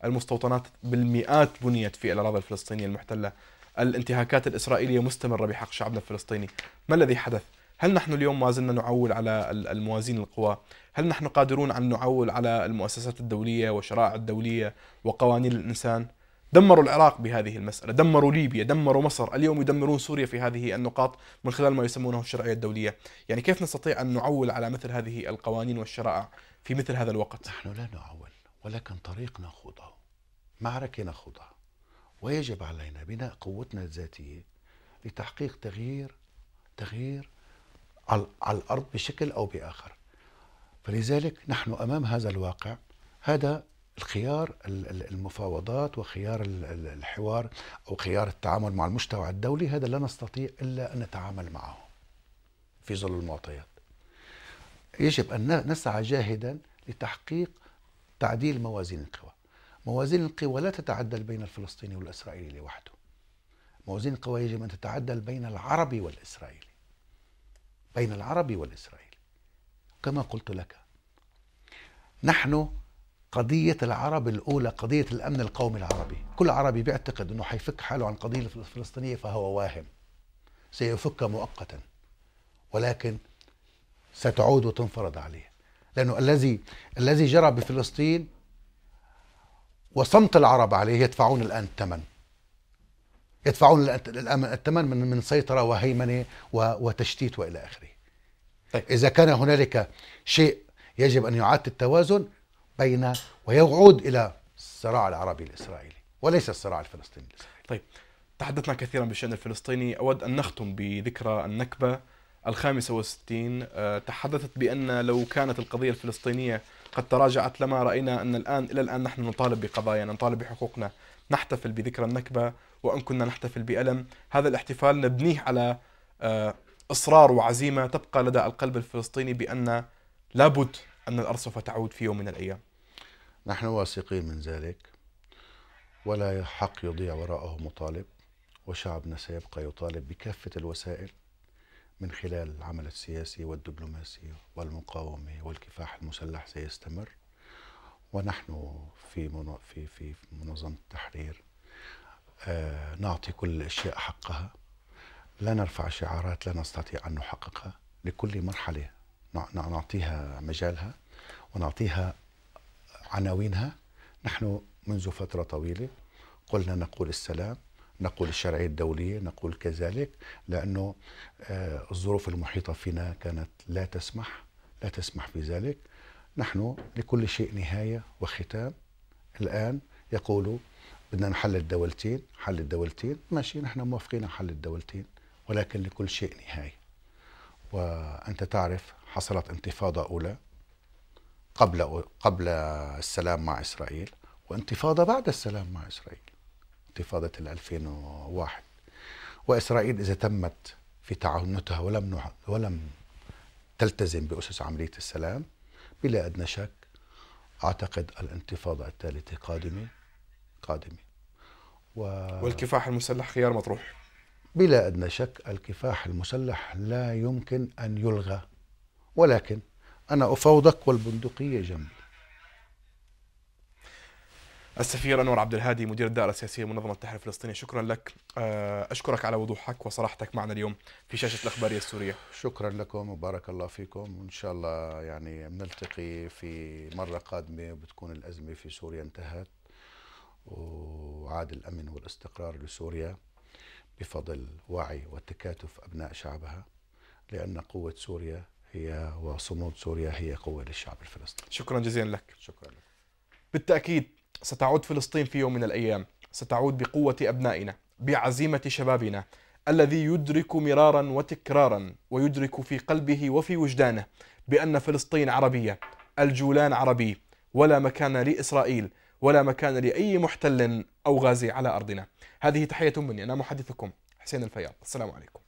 [SPEAKER 1] المستوطنات بالمئات بنيت في الأراضي الفلسطينية المحتلة الانتهاكات الإسرائيلية مستمرة بحق شعبنا الفلسطيني ما الذي حدث؟ هل نحن اليوم ما زلنا نعول على الموازين القوى هل نحن قادرون أن نعول على المؤسسات الدولية والشرائع الدولية وقوانين الإنسان؟ دمروا العراق بهذه المسألة دمروا ليبيا دمروا مصر اليوم يدمرون سوريا في هذه النقاط من خلال ما يسمونه الشرعية الدولية يعني كيف نستطيع أن نعول على مثل هذه القوانين والشرائع في مثل هذا الوقت نحن لا نعول ولكن طريق
[SPEAKER 2] نخوضه معركة نخوضها ويجب علينا بناء قوتنا الذاتية لتحقيق تغيير تغيير على الأرض بشكل أو بآخر فلذلك نحن امام هذا الواقع هذا الخيار المفاوضات وخيار الحوار او خيار التعامل مع المجتمع الدولي هذا لا نستطيع الا ان نتعامل معه في ظل المعطيات. يجب ان نسعى جاهدا لتحقيق تعديل موازين القوى. موازين القوى لا تتعدل بين الفلسطيني والاسرائيلي لوحده. موازين القوى يجب ان تتعدل بين العربي والاسرائيلي. بين العربي والاسرائيلي. كما قلت لك نحن قضية العرب الأولى قضية الأمن القومي العربي كل عربي بيعتقد أنه حيفك حاله عن قضية الفلسطينية فهو واهم سيفكها مؤقتا ولكن ستعود وتنفرض عليه لأنه الذي الذي جرى بفلسطين وصمت العرب عليه يدفعون الآن الثمن يدفعون الثمن من من سيطرة وهيمنة وتشتيت وإلى آخره طيب. إذا كان هنالك شيء يجب أن يعاد التوازن بين ويعود إلى الصراع العربي الإسرائيلي
[SPEAKER 1] وليس الصراع الفلسطيني الإسرائيلي طيب تحدثنا كثيرا بالشأن الفلسطيني أود أن نختم بذكرى النكبة الخامسة والستين آه، تحدثت بأن لو كانت القضية الفلسطينية قد تراجعت لما رأينا أن الآن إلى الآن نحن نطالب بقضايانا نطالب بحقوقنا نحتفل بذكرى النكبة وإن كنا نحتفل بألم هذا الاحتفال نبنيه على آه، إصرار وعزيمة تبقى لدى القلب الفلسطيني بأن لابد أن الأرصفة تعود في يوم من الأيام
[SPEAKER 2] نحن واثقين من ذلك ولا حق يضيع وراءه مطالب وشعبنا سيبقى يطالب بكافة الوسائل من خلال العمل السياسي والدبلوماسي والمقاومة والكفاح المسلح سيستمر ونحن في في في منظمة التحرير آه، نعطي كل الأشياء حقها لا نرفع شعارات لا نستطيع أن نحققها لكل مرحلة نعطيها مجالها ونعطيها عناوينها نحن منذ فترة طويلة قلنا نقول السلام نقول الشرعية الدولية نقول كذلك لأنه آه، الظروف المحيطة فينا كانت لا تسمح لا تسمح بذلك نحن لكل شيء نهاية وختام الآن يقولوا بدنا نحل الدولتين حل الدولتين ماشي نحن موافقين على حل الدولتين ولكن لكل شيء نهاية وأنت تعرف حصلت انتفاضة أولى قبل قبل السلام مع إسرائيل وانتفاضة بعد السلام مع إسرائيل انتفاضة 2001 وإسرائيل إذا تمت في تعاونتها ولم ولم تلتزم بأسس عملية السلام بلا أدنى شك أعتقد الانتفاضة الثالثة قادمة قادمة
[SPEAKER 1] و... والكفاح المسلح خيار مطروح
[SPEAKER 2] بلا أدنى شك الكفاح المسلح لا يمكن أن يلغى ولكن أنا أفوضك والبندقية جنبي
[SPEAKER 1] السفير انور عبد الهادي مدير الدائره السياسيه منظمه التحرير الفلسطينية شكرا لك آه، اشكرك على وضوحك وصراحتك معنا اليوم في شاشه
[SPEAKER 2] الاخباريه السوريه شكرا لكم وبارك الله فيكم وان شاء الله يعني بنلتقي في مره قادمه وبتكون الازمه في سوريا انتهت وعاد الامن والاستقرار لسوريا بفضل وعي وتكاتف أبناء شعبها لأن قوة سوريا هي وصمود سوريا هي قوة
[SPEAKER 1] للشعب الفلسطيني شكرا جزيلا لك شكرا لك بالتأكيد ستعود فلسطين في يوم من الأيام ستعود بقوة أبنائنا بعزيمة شبابنا الذي يدرك مرارا وتكرارا ويدرك في قلبه وفي وجدانه بأن فلسطين عربية الجولان عربي ولا مكان لإسرائيل ولا مكان لأي محتل أو غازي على أرضنا هذه تحية مني أنا محدثكم حسين الفياض السلام عليكم